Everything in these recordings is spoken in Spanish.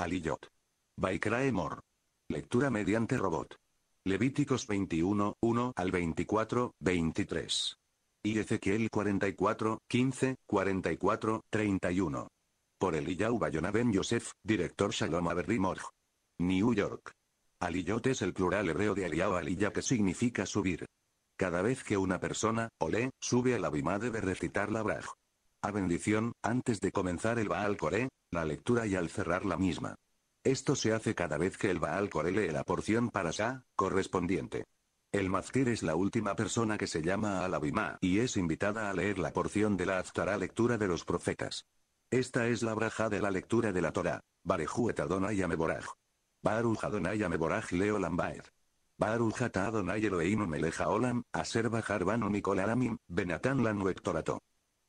Aliyot. Baikraemor. Lectura mediante robot. Levíticos 21, 1 al 24, 23. Y Ezequiel 44, 15, 44, 31. Por Eliyahu Bayona Yosef, director Shalom Morj. New York. Aliyot es el plural hebreo de Aliyahu Aliyah que significa subir. Cada vez que una persona, o le, sube la bima debe recitar la braj. A bendición, antes de comenzar el Baal Kore, la lectura y al cerrar la misma. Esto se hace cada vez que el Baal Kore lee la porción para Sa, correspondiente. El Mazkir es la última persona que se llama al Abimá y es invitada a leer la porción de la Aftara lectura de los profetas. Esta es la braja de la lectura de la Torah. Barejuet Adonai Ameboraj. Baruj Adonai Adonai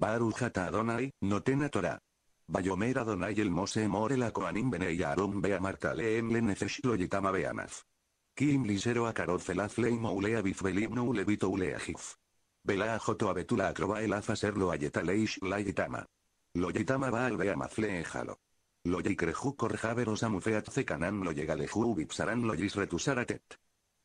Barujata Adonai, Notenatora. Torah. Bayomer Adonai el Mose More la Koanim Benei Beamarta Leem Lenefesh lo Yetama Kim Lisero Akarot Felaz Leimo Ulea Bifbelim no Ulevito Ulea Jif. Bela Joto Abetula Acroba el serlo lo Ayeta Leish la yitama. Lo yitama va al Beamaz Lo Yikreju Korjaveros Amufeat Zekanan lo Yegaleju Ubipsaran lo Yisretusaratet.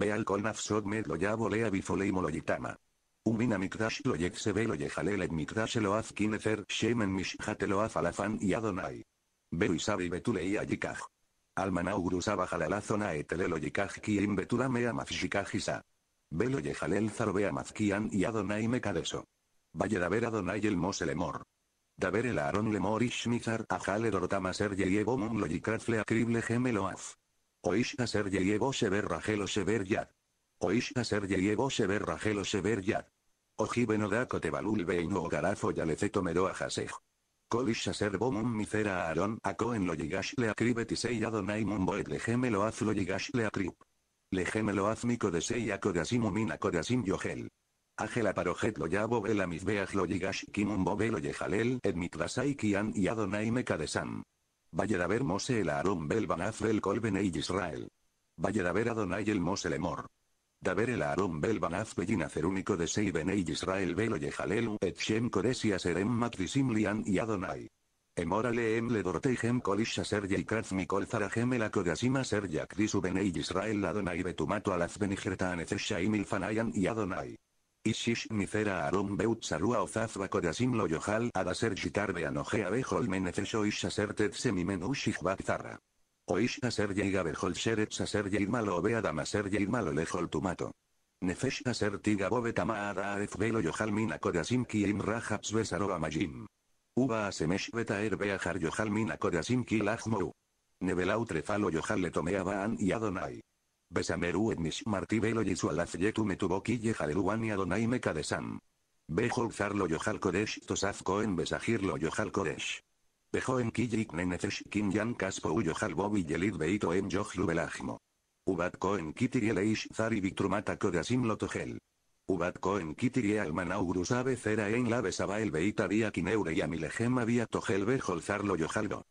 al sog med lo a bifolei molojitama. Umina mikdash lo ve lo yehalel et mikdash lo kinezer shemen mishjate lo alafan y adonai. Beru betulei betule y ayikaj. Almanaugru etelelo yikaj kiim betula mea Belo ve zarbea mazkian y adonai mekadeso. Valle daver adonai el moselemor. lemor. Daver el aaron lemor ishmizar ajale dortama ser yeyebo mum lo acrible gemeloaz. Oish a ser se ver rajelo se yad. Oish a ser evo se ver rajelo se yad. Ojiben no da te balul veino o garafo yaleceto mero a jasej. Kolisha ser bomum micera a Aaron a coen lo yigash le acribe tisei adonai mumboet le gemelo az lo yigash le acrib. Le gemelo de sei a kodasim yogel. parojet lo yabo vela lo yigash kimumbo velo yejalel et mitrasai kian y adonai mekadesam. Valladaber Mose el Aaron Bel el Colben Israel. Valladaber Adonai el Mose Lemor. Daber el Aaron Bel banaz Bellinacer único de Seiben Israel velo Yehalelu et Shem Kodesia Serem Matrisim Lian y Adonai. Emorale em le dorteihem kolisha ser mi mikol zarahem el akodasima ser yakrisu ben Israel Adonai betumato alaz ben anezesha y milfanayan y Adonai. Ishish Beut Beutzaru Beutzalua Ozazba Kodasim yojal Adaser jitarbe Anojea Bejol O Ish Aser Tetsemi Menushich Batzarra. Ish Aser Bejol Sheret Aser yimalo Beadam Aser Yeimalo Lejol Tumato. Nefesh Aser Tiga Bobe Ada Aref Belo Yojal Mina Kodasim Kiim Rajaps Besaroa Majim. Uba Asemesh Beta Erbeajar Yojal Mina Kodasim Kilachmou. Nebelau Trefalo Yojal baan y Adonai. Besameru et Mishmarti velo yisualaz yetu tuvo ye jaleluani adonai mekadesam. Bejo uzarlo yojal kodesh tosaf kohen besajirlo yojal kodesh. Bejo en kille kin yan kaspo u bobi yelid beito en yojlu belajmo. Ubat kohen de zari victrumata kodasim lotogel. Ubat en Kitiri Almanaurus Cera en la Besaba el Beitaria Kineure y Amilejema Via Tojel Bejolzarlo yojalgo.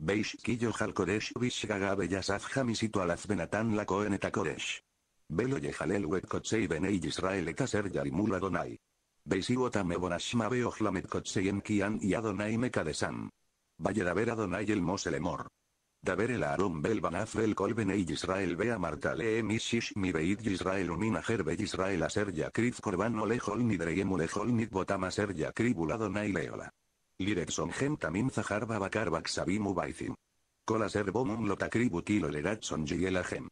Beish Kiyohal Kodesh Vish Yasaf Hamisito Alaz Benatan La Koeneta Koresh. Velo Yehalel ben Benei Israel Kaser Yarimul Adonai. Beisiwotame Bonashma Beohlamet en Kian y Adonai Mekadesam. Vayeraber Adonai el Moselemor. Daber el Arum Bel Banaf Bel Kol Israel Bea Marta Mishish Mi Beit Israel Umina Herbe Israel Aser Yakriz Korban Olejol Nidreyem Olejol ser Aser Yakribul Adonai Leola gen tamim zahar babakar kilo ubaizim. Kolaser bomum jiela lerachon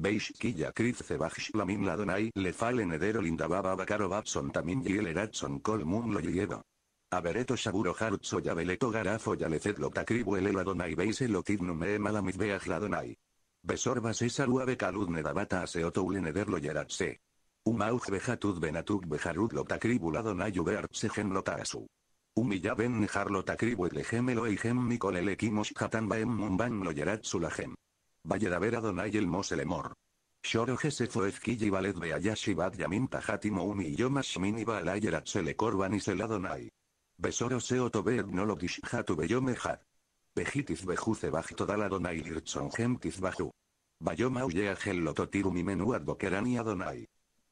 Beish ya kriz min lamin ladonai le linda linda lindababa babson tamin jieleratson kol mum lo jiedo. Abereto Shaburo ya Yabeleto Garafo lo takribu el Eladonai Beise Lotignum malamid beaj Ladonai. Besorbas esa luave ne dabata otoul lo yeratse. Umauj bejatud benatuk bejarud Lotacribu Ladonai Ubeartse gen Lotasu. Umi ben harlot el gemelo eijem mikolele kimos jatan baem mumban lo yeratsulagem. Valle adonai el moselemor. Shoro Gesefo valed Valet Beayashi Bat Yamin Tajatimo Umi Yomashmini Balayerat Sele Korban y donai. Besoro Seotobed Nolodish Hatu Beyomehad. Bejitiz Bejuce Bajito Daladonai Lirtson Gemtis Baju. Bayoma Uyea Gelototirum y menu Bokerani Adonai.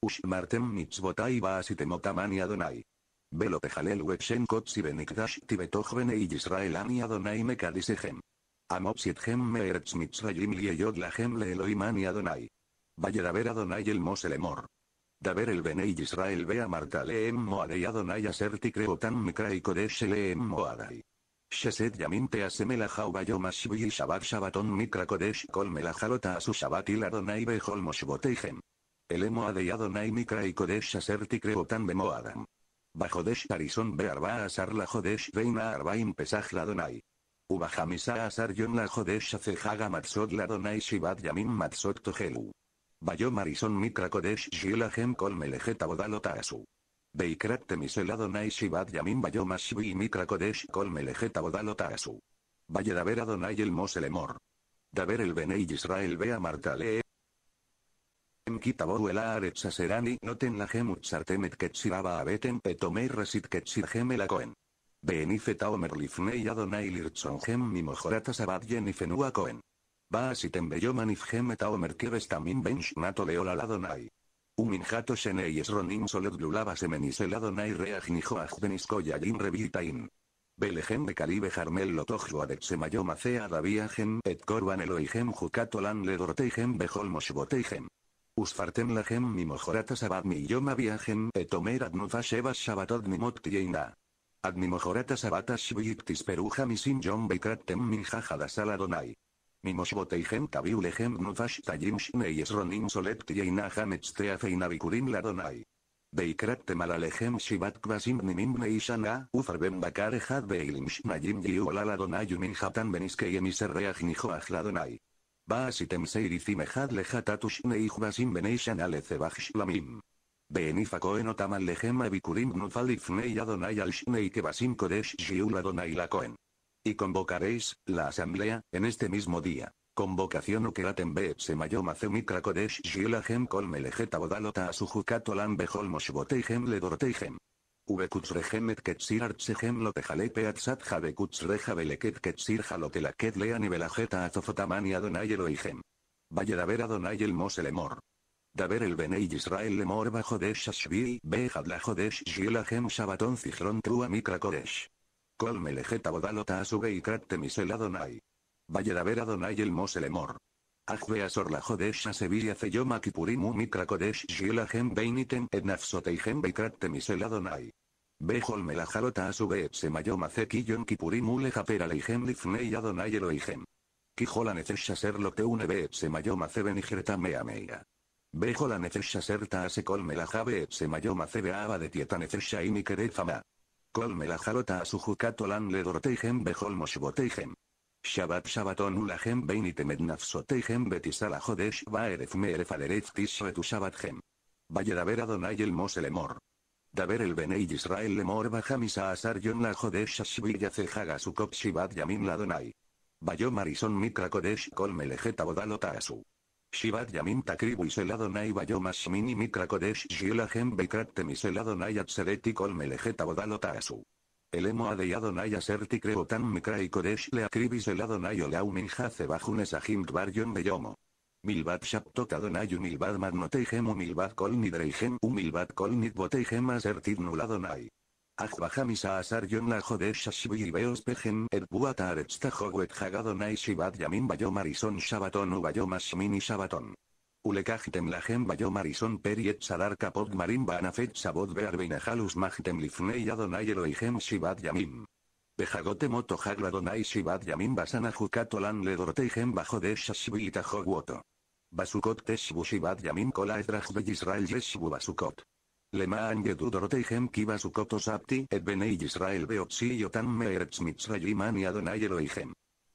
Ushmartem Mitzvotai baasitemotamani Adonai. Velo Tejalel Wekshen Kotsi Benikdash tibetoh y Israel Ani Adonai Mekadisehem. Amopsit Gem Meeretz Mitzrayim gem Lahem loimani Adonai. daver Adonai el emor. Daver el Benei Israel vea Marta Leem Moadei Adonai Aserti Creotan y Kodesh Leem Moadai. Shesed Yamin Teasem mashvi y shabat shabaton Mikra Kodesh Kol melajalota Asu Shabatil Il Adonai Behol Moshboteihem. El Emoadei Adonai y Kodesh Aserti Creotan Bemoadam. Bajodesh tarison Bearba Asar la Jodesh Reina Arbaim Pesaj la Donai. Asar Yon la Jodesh Acejaga Matsot la Donai Shibat Yamin Matsot togelu. Bayo Marison Mitra Kodesh Shilahem Kol Melejeta Bodalo Taasu. Beikrat Temisel Adonai Shibat Yamin Bayo Mashvi Mitra Kodesh Kol Melejeta Bodalo Taasu. Valle Daver Adonai el Moselemor. Daver el Benei Israel Bea Martale Mkitabohu em el haaretz aserani noten la utzartemet ketsiraba abeten petomei resit ketzirgem elakoen. Benifet aomer lifnei adonai lirtzongem mimojorat asabad yenifenua kohen. Baasitem beyoman ifgem et aomer kevestamin ben shnato leolal adonai. Uminjato shenei esronin solet lulaba el adonai reagnijoaj Jim revitain. Belejem de calibe Jarmel Lotojua de Macea Acea gem et Corban y Jucatolan Ledorteijem Bejol Usfartem lahem mi mojorata sabad mi yoma viajen etomer adnufa shebas shabatod mi mot Ad mi mojorata sabatas peruja mi sin yom bekratem mi jajada saladonai. donai. Mi tabiu lehem nufash tayim solet feina la donai. Beikrat alalehem shivat kvasim nimim neishana, ufarbem bakar ejad beilim shnayim yiu la donai umin hatan beniskei emiserreaj nijoaj ladonai. Baasitem Seirizim Ejad Lejat Beneishan Alezebaj lamim. Beenifa koen Otaman Lehem Abikurim Adonai kevasin Kodesh La coen. Y convocaréis, la asamblea, en este mismo día. Convocación Ukeratem Beet Semayom Kodesh Shiul Ahem Kol Melejet Abodalota Asujukat Ubecutsrehemet quetzir artsehem lo tejalepe atzat javekutsrehabeleket beleket jalotelaket lean y belajeta azofotamani adonai gem. Valle daver adonai el moselemor. Daver el benei Israel lemor bajo de Shashvi bejadla jodesh shilahem shabaton cichlon trua mikra kodesh. Kol melejeta bodalota asube y krat temisel adonai. Valle daver adonai moselemor. ¡Ajbeasor la Jodesha Sevilla ki Kipurimu Mikra Kodesh Shila Gem Beinitem Ednafsotei Gem Beikratte Misel Adonai. Bejol Melajalota Asube Semayoma Zekillon Kipurimu Lejapera Leigem Lifnei Adonai eloijem! Kijola necesha Ser Lo be Semayoma Zeben Mea Meia. Bejola necesha Serta la Melajabe Semayoma mayoma de Tieta necesha Imi Kerefama. Kol Melajalota Asujucatolan Bejol Moshboteigen. Shabbat Shabbaton Ulahem Beinit Nafsoteihem Betisala Jodesh Baeref Meeref Aderech tishretu Shabbathem. Valle daver Adonai el Mose Emor. Daver el Benei Israel Lemor Bajamisa Asar Yon La Jodesh Ashvil Yacejaga Sukop Yamin Ladonai. vayomarison Marison mikra Kodesh Kol Melejeta Shivat Yamin Takribu Iseladonai Bayo Mashmini mikra Kodesh Shielahem Bekrat Temiseladonai Atzedeti Kol Melejeta el a de Adonai creo tan μικρά η κορέσ λεακρίβης el Adonai ολάουμιν χάθε βάχουνες Milbat Shaptot Adonai Milbat Magnoteihem Umilbat Kolnidreihem Umilbat Kolnid Boteihem Asertid Nuladonai. Ajbahamisa Asar Yon La Jodesh Shibiribeos Pejem Erbuata Shibat Yamin Bayomarison Shabaton mini Shabaton. Ulekachtem lajem bayo marison periet sadar kapot marim banafet sabot bear beinajalus majtem lifnei adonai eloihem shibat yamim. moto jagla donai shibat yamim basana jukatolan ledorteihem bajo de shashbi hogwoto. Basukot teshbu shibat yamim kola edraj de Israel yeshbu basukot. Lemaan yedu doroteihem ki basukot apti et benei Israel beotsi yotan meeretz mitzrayim ani adonai eloihem.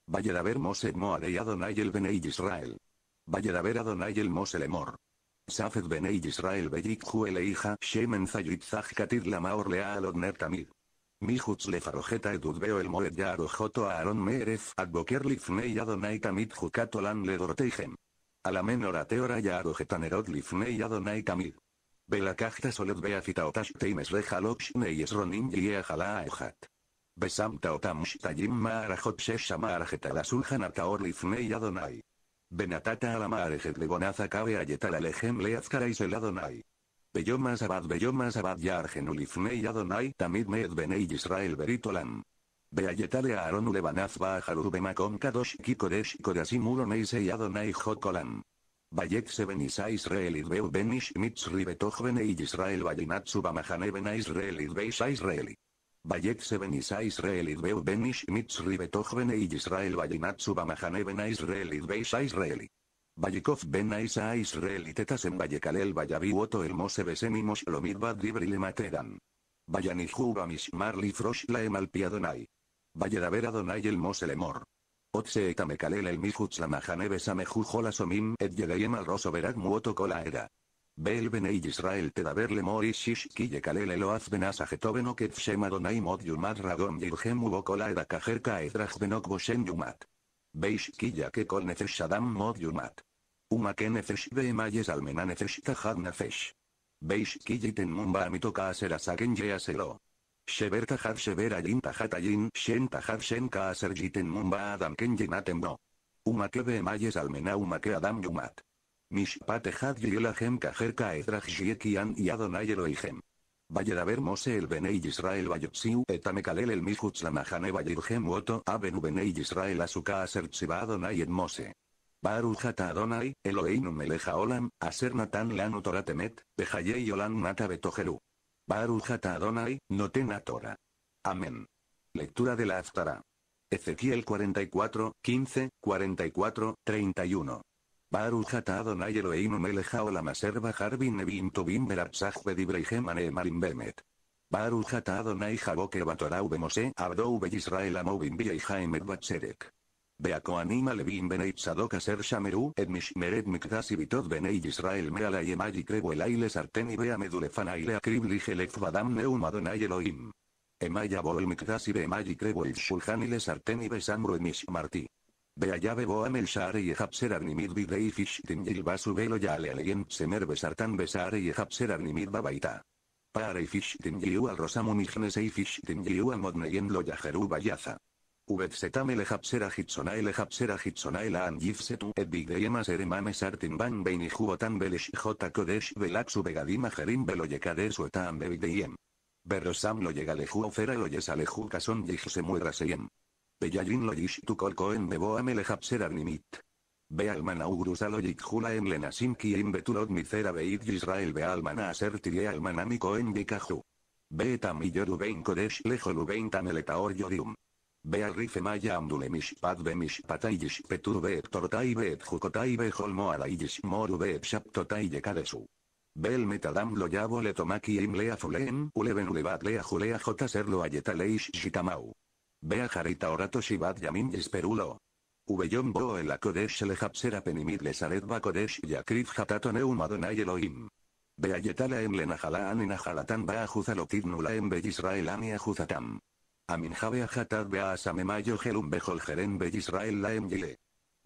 Vaya Mosed, moset moadei adonai el Israel. Vayed Adonai el Moselemor. Safed Benei Israel Beyik hija, Shemen Zayit la Lamaor Lea Alodner Tamid. Mihutz farojeta edudbeo el moed ya arojoto a Aaron Meeref adboker lifnei Adonai tamid jukatolan la Alamen orateora ya Erod lifnei Adonai tamid. Belakachta soled Otash teimes rejalopshnei esronim yeahala aejat. Besamta taotamsh Tayim maarajot sheshama arajetalasulhan ataor lifnei Adonai. Benatata alamarejet de legonaza cabe ayetal alejem leazkaraisel adonai. Beyomas abad beyomas abad yargenulifnei adonai tamid meed benei Israel beritolam. Beayetale Aaron Ulebanaz Bajalube bemakom Kadosh Kikodesh Kodasim Uroneisei Adonai jokolan. Bayet se Israel Idbeu Benish Mitzri Betoj Benei Israel Bayinatsu Bamahane Bena Israel Idbeisa Israeli. Bayetse ben Israelit beu benish Benish mitzri betochvene y Israel bayinatsu bamahane ben veis a Israeli. Bayikov ben isa Israeli tetas en Vallekalel Vallavi uoto el mose besemimos lomid badri dibril matedan. Vayaniju mis marli frosh la emalpi Adonai. vera donai el mose lemor. Otse etamekalel el mihutz la mahane somim et yedeyem al roso verag muoto kola era. Bel Benei Israel Tedaber shish kille Kalel Eloaz Benas Ajetoben Oket Adonai Mod Yumat Radom Yilhem Ubokola Edakajer Kaedraj Benok Boshen Yumat. ya Kekol Nefesh Adam Mod Yumat. ke Nefesh Beemayes Almena Nefesh Tajad Nefesh. Beishkiye Mumba Amito Kaaser Asagen aselo. Sheber Tajad Sheber Ayin Tajat Ayin Shen Tajad Shen Kaaser Jiten Mumba Adam Ken Yenatem No. Umake Beemayes Almena Umake Adam Yumat. Mishpat kajer Kaher Kaedrajiekian y Adonai Elohim. ver Mose el Benei Israel eta etamekalel el Mishutz Lamahane Bayirhem Oto Abenu Benei Israel asuka Aser Adonai et Mose. Baruch Adonai, Eloinum Meleja Olam, Aser Natan Lanu temet, Bejayei Olam Nata Betojeru. Baruch Hata Adonai, a tora. Amén. Lectura de la Aftara. Ezequiel 44, 15, 44, 31. Baruch ata Adonai Elohim melech Olamaserva la maserva. bin nevim tuvim beratzah bedibrei marim bemet. Baruch ata Adonai jaboke batorau bemose abdou beyisrael amovim y jaemet batzerek. Anima alevim beneit sadok aser shameru et mishmeret mikdas y benei Israel meala crevo krebo elaile sarten y bea medulefana akrib ligelef badam neum Adonai Elohim. Emaya boel mikdas y beemagi crevo el shulhan ile a bebo Share y Hapser arnimir Bidei Fishtin yilba Velo Yale Alien Semer Besartan Besare y Hapser nimid Babaita. Para y Fishtin Yiu al Rosamu Mijnes y Fishtin Yiu al Modneyen Lo Yajeru Bayaza. Ubetzetame le hapsera hitsonae le hapsera hitsonae la angifsetu et sartin ban beini juotan belish jota kodesh velaxu begadima jerim suetam suetan bebigdeyem. Berrosam lo llega aleju ofera lo yesaleju kason yijse seyem. Peyayin logish tukol en beboa melehapser Be Bealman augurus alogit jula en lenasin kierim betulot misera beit Israel almana aser tirie almanami koen bikaju. yoru yorubein kodesh lejolubein tameletaor yorium. Be rife maya amdule mishpat be petur yishpetur beet tortai beet jukotai be holmo alaiyish moru beet shaptotai yekadesu. el metadam lo yabo le tomaki im lea fuleen, uleven lebatlea lea julea jotaser lo ayetaleish shitamau. Bea jarita orato Shibat yamin esperulo. Veyombo bo el akodesh le hapsera penimid le ba bakodesh yakrif hatato neumadonay eu Elohim. Bea yetala em le en ajalatan ba ajuzalotid nula en beyisraelani ajuzatam. Amin jabea hatad bea asamemayo gelum bejol jeren beyisrael la yile.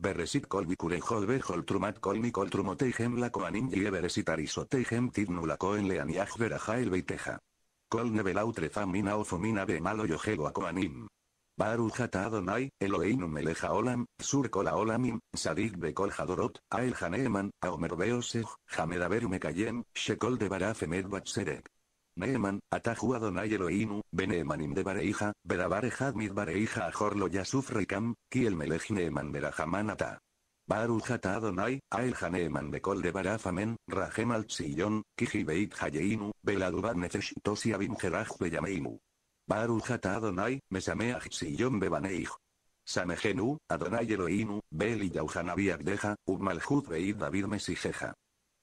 Beresit kol Kurejol bejol trumat kol mikol trumotei la koanin yile beresit arisoteijem tid nula koen leaniaj Verajael beiteja. Kol fumina trefamina ofumina be malo yojelo koanim. Baruch Adonai, Eloheinu meleja olam, sur olamim, sadik bekol hadorot, ael haneeman, aomer beoseg, hamedaber mekayem, shekol de barafemed batzerek. Neeman, atahuadonai Adonai Eloheinu, Benemanim de Bareija, Berabarejad Bareija Ajorlo Yasuf reikam, Kiel melej Neeman Berahaman Ata. Baruch Ata Adonai, Ael Bekol de Barafamen, rajem altsiyon, Kiji beit Hayeinu, Beladubad Nefesh Tosi Baru ata Adonai, mesameach Sion bebaneich. Samejenu, Adonai Eloinu, Beli y Yauhanabi Agdeja, Ubmalhut David mesijeha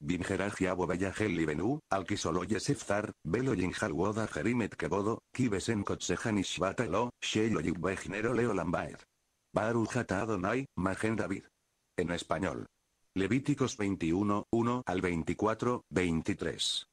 Binjeraj Yabo Beyajel Libenu, Alkisolo Yesefzar, Belo Yinjalwoda Jerimet Kebodo, Kibesen Kotsejan Ishbatalo, Shelo Yibbejnero Leo Baruch Adonai, Magen David. En español. Levíticos 21, 1 al 24, 23.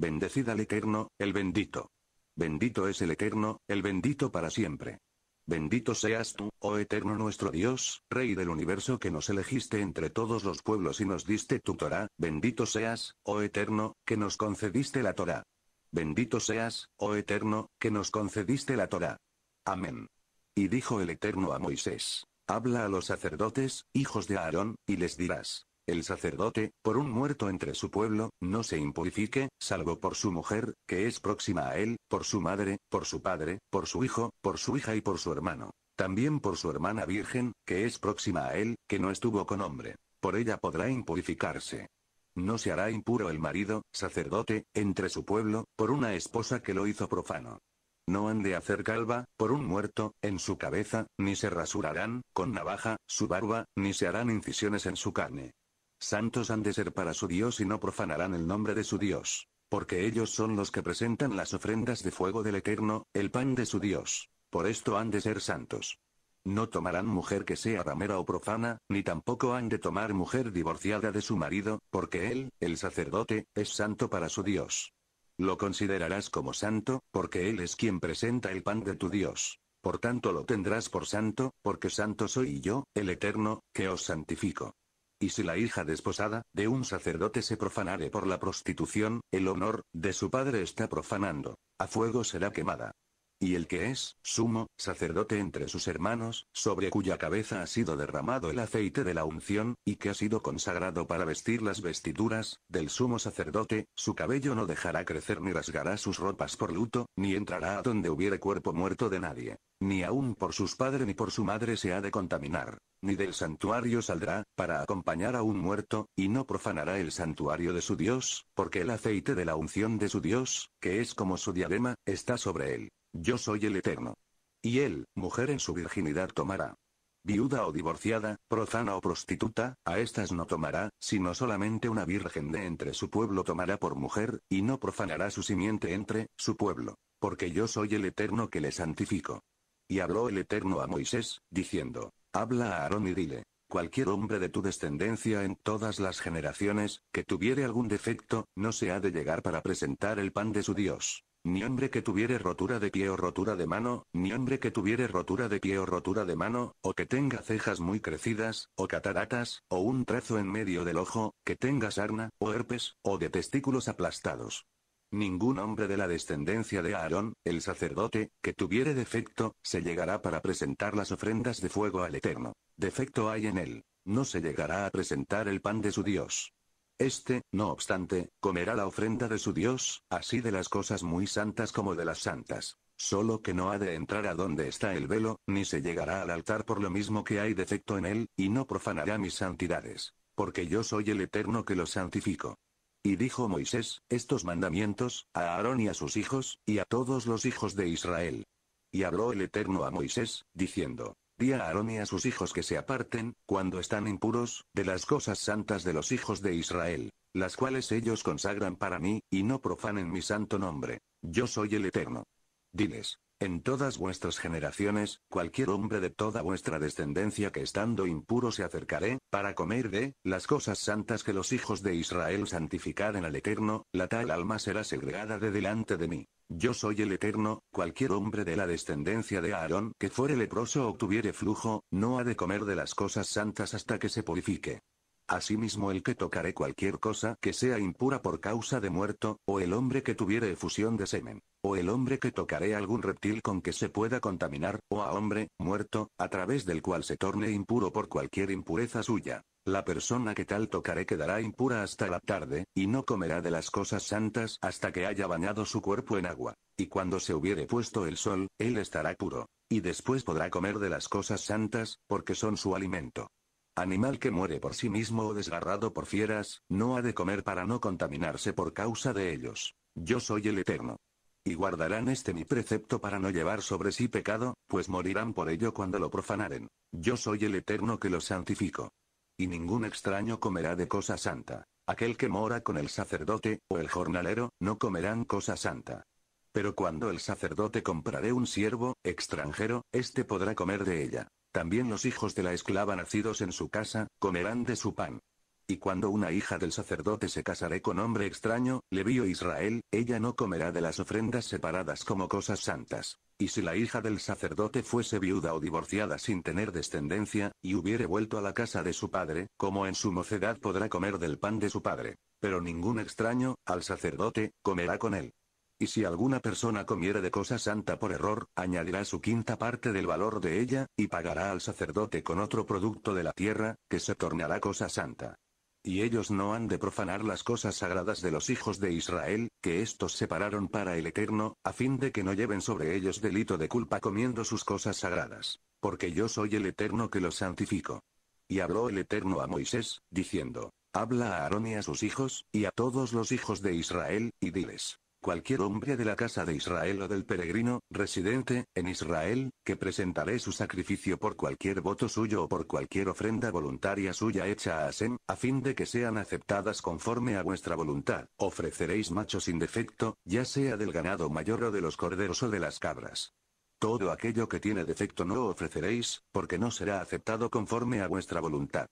Bendecida al Eterno, el bendito. Bendito es el Eterno, el bendito para siempre. Bendito seas tú, oh eterno nuestro Dios, Rey del universo que nos elegiste entre todos los pueblos y nos diste tu Torah, bendito seas, oh eterno, que nos concediste la Torah. Bendito seas, oh eterno, que nos concediste la Torah. Amén. Y dijo el eterno a Moisés, habla a los sacerdotes, hijos de Aarón, y les dirás, el sacerdote, por un muerto entre su pueblo, no se impurifique, salvo por su mujer, que es próxima a él, por su madre, por su padre, por su hijo, por su hija y por su hermano. También por su hermana virgen, que es próxima a él, que no estuvo con hombre. Por ella podrá impurificarse. No se hará impuro el marido, sacerdote, entre su pueblo, por una esposa que lo hizo profano. No han de hacer calva, por un muerto, en su cabeza, ni se rasurarán, con navaja, su barba, ni se harán incisiones en su carne. Santos han de ser para su Dios y no profanarán el nombre de su Dios. Porque ellos son los que presentan las ofrendas de fuego del Eterno, el pan de su Dios. Por esto han de ser santos. No tomarán mujer que sea ramera o profana, ni tampoco han de tomar mujer divorciada de su marido, porque él, el sacerdote, es santo para su Dios. Lo considerarás como santo, porque él es quien presenta el pan de tu Dios. Por tanto lo tendrás por santo, porque santo soy yo, el Eterno, que os santifico. Y si la hija desposada, de un sacerdote se profanare por la prostitución, el honor, de su padre está profanando. A fuego será quemada. Y el que es, sumo, sacerdote entre sus hermanos, sobre cuya cabeza ha sido derramado el aceite de la unción, y que ha sido consagrado para vestir las vestiduras, del sumo sacerdote, su cabello no dejará crecer ni rasgará sus ropas por luto, ni entrará a donde hubiere cuerpo muerto de nadie. Ni aun por sus padres ni por su madre se ha de contaminar. Ni del santuario saldrá, para acompañar a un muerto, y no profanará el santuario de su Dios, porque el aceite de la unción de su Dios, que es como su diadema, está sobre él. Yo soy el Eterno. Y él, mujer en su virginidad tomará. Viuda o divorciada, profana o prostituta, a estas no tomará, sino solamente una virgen de entre su pueblo tomará por mujer, y no profanará su simiente entre su pueblo, porque yo soy el Eterno que le santifico. Y habló el Eterno a Moisés, diciendo, Habla a Aarón y dile, cualquier hombre de tu descendencia en todas las generaciones, que tuviere algún defecto, no se ha de llegar para presentar el pan de su Dios. Ni hombre que tuviere rotura de pie o rotura de mano, ni hombre que tuviere rotura de pie o rotura de mano, o que tenga cejas muy crecidas, o cataratas, o un trazo en medio del ojo, que tenga sarna, o herpes, o de testículos aplastados. Ningún hombre de la descendencia de Aarón, el sacerdote, que tuviere defecto, se llegará para presentar las ofrendas de fuego al Eterno. Defecto hay en él. No se llegará a presentar el pan de su Dios. Este, no obstante, comerá la ofrenda de su Dios, así de las cosas muy santas como de las santas. Solo que no ha de entrar a donde está el velo, ni se llegará al altar por lo mismo que hay defecto en él, y no profanará mis santidades. Porque yo soy el Eterno que los santifico. Y dijo Moisés, estos mandamientos, a Aarón y a sus hijos, y a todos los hijos de Israel. Y habló el Eterno a Moisés, diciendo, Día a Aarón y a sus hijos que se aparten, cuando están impuros, de las cosas santas de los hijos de Israel, las cuales ellos consagran para mí, y no profanen mi santo nombre. Yo soy el Eterno. Diles, en todas vuestras generaciones, cualquier hombre de toda vuestra descendencia que estando impuro se acercaré, para comer de las cosas santas que los hijos de Israel en al Eterno, la tal alma será segregada de delante de mí. Yo soy el Eterno, cualquier hombre de la descendencia de Aarón que fuere leproso o tuviere flujo, no ha de comer de las cosas santas hasta que se purifique. Asimismo el que tocaré cualquier cosa que sea impura por causa de muerto, o el hombre que tuviere efusión de semen, o el hombre que tocaré algún reptil con que se pueda contaminar, o a hombre, muerto, a través del cual se torne impuro por cualquier impureza suya. La persona que tal tocaré quedará impura hasta la tarde, y no comerá de las cosas santas hasta que haya bañado su cuerpo en agua. Y cuando se hubiere puesto el sol, él estará puro. Y después podrá comer de las cosas santas, porque son su alimento. Animal que muere por sí mismo o desgarrado por fieras, no ha de comer para no contaminarse por causa de ellos. Yo soy el Eterno. Y guardarán este mi precepto para no llevar sobre sí pecado, pues morirán por ello cuando lo profanaren. Yo soy el Eterno que los santifico. Y ningún extraño comerá de cosa santa. Aquel que mora con el sacerdote, o el jornalero, no comerán cosa santa. Pero cuando el sacerdote compraré un siervo, extranjero, éste podrá comer de ella. También los hijos de la esclava nacidos en su casa, comerán de su pan. Y cuando una hija del sacerdote se casaré con hombre extraño, le vio Israel, ella no comerá de las ofrendas separadas como cosas santas. Y si la hija del sacerdote fuese viuda o divorciada sin tener descendencia, y hubiere vuelto a la casa de su padre, como en su mocedad podrá comer del pan de su padre. Pero ningún extraño, al sacerdote, comerá con él. Y si alguna persona comiere de cosa santa por error, añadirá su quinta parte del valor de ella, y pagará al sacerdote con otro producto de la tierra, que se tornará cosa santa y ellos no han de profanar las cosas sagradas de los hijos de Israel, que estos separaron para el Eterno, a fin de que no lleven sobre ellos delito de culpa comiendo sus cosas sagradas, porque yo soy el Eterno que los santifico. Y habló el Eterno a Moisés, diciendo, Habla a Aarón y a sus hijos, y a todos los hijos de Israel, y diles, cualquier hombre de la casa de Israel o del peregrino, residente, en Israel, que presentaré su sacrificio por cualquier voto suyo o por cualquier ofrenda voluntaria suya hecha a Asem, a fin de que sean aceptadas conforme a vuestra voluntad. Ofreceréis macho sin defecto, ya sea del ganado mayor o de los corderos o de las cabras. Todo aquello que tiene defecto no lo ofreceréis, porque no será aceptado conforme a vuestra voluntad.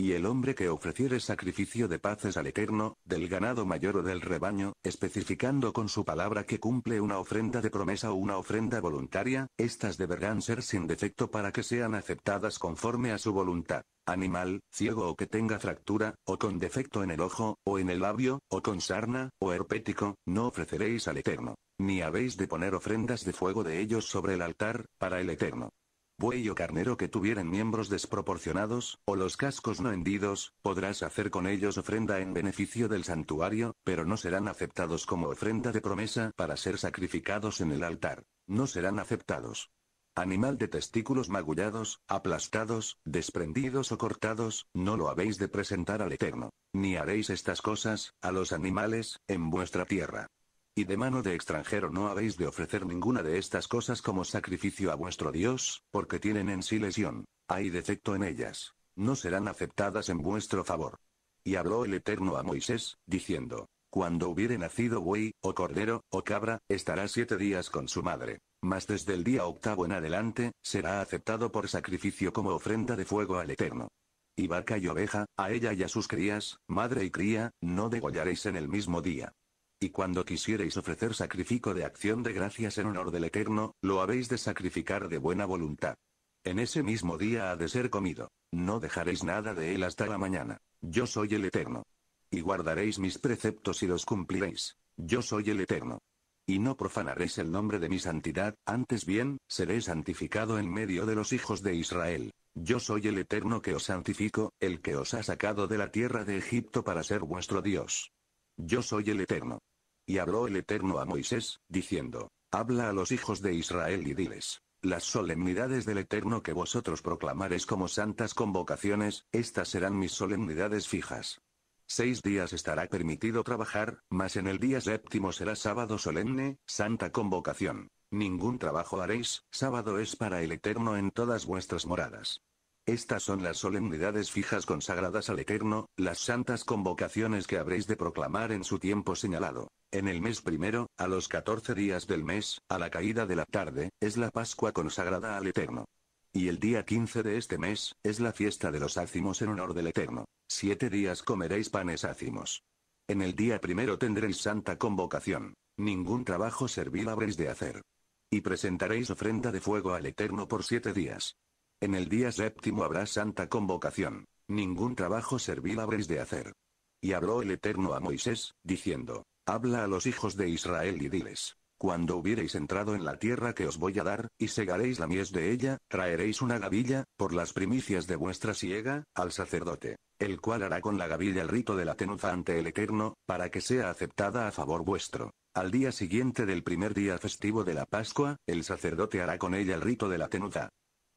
Y el hombre que ofreciere sacrificio de paces al Eterno, del ganado mayor o del rebaño, especificando con su palabra que cumple una ofrenda de promesa o una ofrenda voluntaria, estas deberán ser sin defecto para que sean aceptadas conforme a su voluntad. Animal, ciego o que tenga fractura, o con defecto en el ojo, o en el labio, o con sarna, o herpético, no ofreceréis al Eterno. Ni habéis de poner ofrendas de fuego de ellos sobre el altar, para el Eterno buey o carnero que tuvieran miembros desproporcionados, o los cascos no hendidos, podrás hacer con ellos ofrenda en beneficio del santuario, pero no serán aceptados como ofrenda de promesa para ser sacrificados en el altar. No serán aceptados. Animal de testículos magullados, aplastados, desprendidos o cortados, no lo habéis de presentar al Eterno. Ni haréis estas cosas, a los animales, en vuestra tierra y de mano de extranjero no habéis de ofrecer ninguna de estas cosas como sacrificio a vuestro Dios, porque tienen en sí lesión. Hay defecto en ellas. No serán aceptadas en vuestro favor. Y habló el Eterno a Moisés, diciendo, Cuando hubiere nacido buey, o cordero, o cabra, estará siete días con su madre. Mas desde el día octavo en adelante, será aceptado por sacrificio como ofrenda de fuego al Eterno y vaca y oveja, a ella y a sus crías, madre y cría, no degollaréis en el mismo día. Y cuando quisiereis ofrecer sacrificio de acción de gracias en honor del Eterno, lo habéis de sacrificar de buena voluntad. En ese mismo día ha de ser comido. No dejaréis nada de él hasta la mañana. Yo soy el Eterno. Y guardaréis mis preceptos y los cumpliréis. Yo soy el Eterno. Y no profanaréis el nombre de mi santidad, antes bien, seré santificado en medio de los hijos de Israel. Yo soy el Eterno que os santifico, el que os ha sacado de la tierra de Egipto para ser vuestro Dios. Yo soy el Eterno. Y habló el Eterno a Moisés, diciendo, Habla a los hijos de Israel y diles, las solemnidades del Eterno que vosotros proclamaréis como santas convocaciones, estas serán mis solemnidades fijas. Seis días estará permitido trabajar, mas en el día séptimo será sábado solemne, santa convocación. Ningún trabajo haréis, sábado es para el Eterno en todas vuestras moradas. Estas son las solemnidades fijas consagradas al Eterno, las santas convocaciones que habréis de proclamar en su tiempo señalado. En el mes primero, a los catorce días del mes, a la caída de la tarde, es la Pascua consagrada al Eterno. Y el día 15 de este mes, es la fiesta de los ácimos en honor del Eterno. Siete días comeréis panes ácimos. En el día primero tendréis santa convocación. Ningún trabajo servil habréis de hacer. Y presentaréis ofrenda de fuego al Eterno por siete días. En el día séptimo habrá santa convocación. Ningún trabajo servil habréis de hacer. Y habló el Eterno a Moisés, diciendo, Habla a los hijos de Israel y diles, cuando hubiereis entrado en la tierra que os voy a dar, y segaréis la mies de ella, traeréis una gavilla, por las primicias de vuestra siega, al sacerdote, el cual hará con la gavilla el rito de la tenuza ante el Eterno, para que sea aceptada a favor vuestro. Al día siguiente del primer día festivo de la Pascua, el sacerdote hará con ella el rito de la tenuta.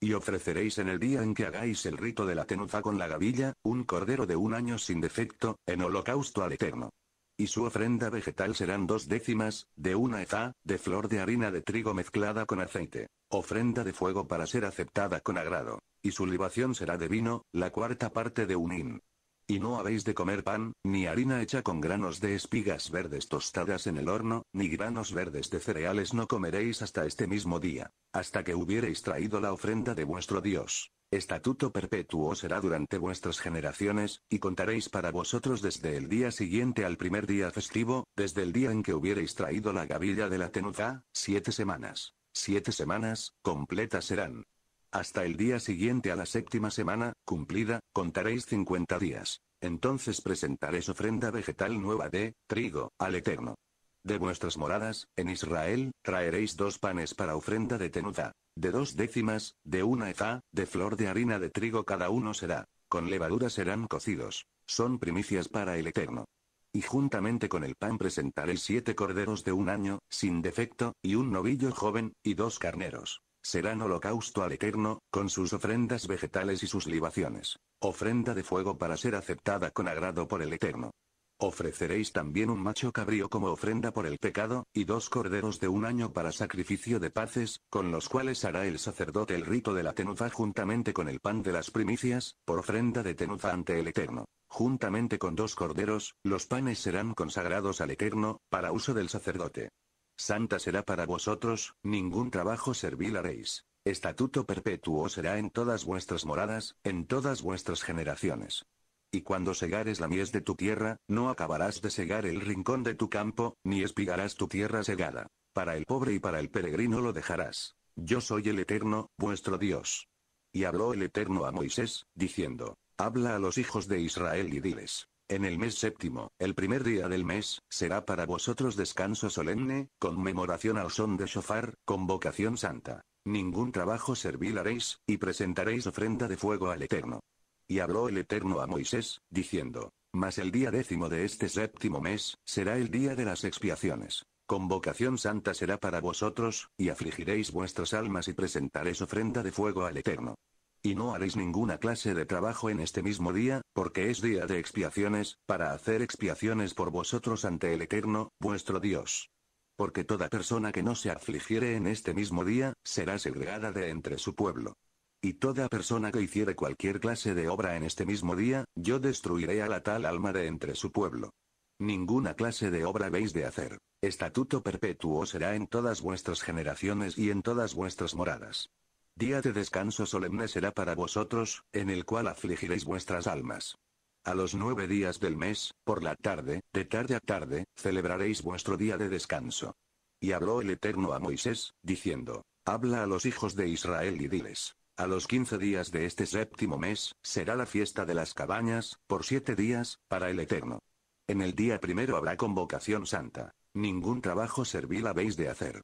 Y ofreceréis en el día en que hagáis el rito de la tenuza con la gavilla, un cordero de un año sin defecto, en holocausto al Eterno. Y su ofrenda vegetal serán dos décimas, de una heza, de flor de harina de trigo mezclada con aceite. Ofrenda de fuego para ser aceptada con agrado. Y su libación será de vino, la cuarta parte de un in. Y no habéis de comer pan, ni harina hecha con granos de espigas verdes tostadas en el horno, ni granos verdes de cereales no comeréis hasta este mismo día, hasta que hubiereis traído la ofrenda de vuestro Dios. Estatuto perpetuo será durante vuestras generaciones, y contaréis para vosotros desde el día siguiente al primer día festivo, desde el día en que hubiereis traído la gavilla de la tenuta, siete semanas. Siete semanas, completas serán. Hasta el día siguiente a la séptima semana, cumplida, contaréis 50 días. Entonces presentaréis ofrenda vegetal nueva de trigo al Eterno. De vuestras moradas, en Israel, traeréis dos panes para ofrenda de tenuta, De dos décimas, de una eta, de flor de harina de trigo cada uno será. Con levadura serán cocidos. Son primicias para el Eterno. Y juntamente con el pan presentaréis siete corderos de un año, sin defecto, y un novillo joven, y dos carneros. Serán holocausto al Eterno, con sus ofrendas vegetales y sus libaciones. Ofrenda de fuego para ser aceptada con agrado por el Eterno. Ofreceréis también un macho cabrío como ofrenda por el pecado, y dos corderos de un año para sacrificio de paces, con los cuales hará el sacerdote el rito de la tenuza juntamente con el pan de las primicias, por ofrenda de tenuza ante el Eterno juntamente con dos corderos, los panes serán consagrados al Eterno, para uso del sacerdote. Santa será para vosotros, ningún trabajo servil haréis. Estatuto perpetuo será en todas vuestras moradas, en todas vuestras generaciones. Y cuando segares la mies de tu tierra, no acabarás de segar el rincón de tu campo, ni espigarás tu tierra segada. Para el pobre y para el peregrino lo dejarás. Yo soy el Eterno, vuestro Dios. Y habló el Eterno a Moisés, diciendo, Habla a los hijos de Israel y diles, en el mes séptimo, el primer día del mes, será para vosotros descanso solemne, conmemoración al son de shofar, convocación santa. Ningún trabajo servil haréis, y presentaréis ofrenda de fuego al Eterno. Y habló el Eterno a Moisés, diciendo, Mas el día décimo de este séptimo mes, será el día de las expiaciones. Convocación santa será para vosotros, y afligiréis vuestras almas y presentaréis ofrenda de fuego al Eterno. Y no haréis ninguna clase de trabajo en este mismo día, porque es día de expiaciones, para hacer expiaciones por vosotros ante el Eterno, vuestro Dios. Porque toda persona que no se afligiere en este mismo día, será segregada de entre su pueblo. Y toda persona que hiciere cualquier clase de obra en este mismo día, yo destruiré a la tal alma de entre su pueblo. Ninguna clase de obra habéis de hacer. Estatuto perpetuo será en todas vuestras generaciones y en todas vuestras moradas. Día de descanso solemne será para vosotros, en el cual afligiréis vuestras almas. A los nueve días del mes, por la tarde, de tarde a tarde, celebraréis vuestro día de descanso. Y habló el Eterno a Moisés, diciendo, Habla a los hijos de Israel y diles, a los quince días de este séptimo mes, será la fiesta de las cabañas, por siete días, para el Eterno. En el día primero habrá convocación santa. Ningún trabajo servil habéis de hacer.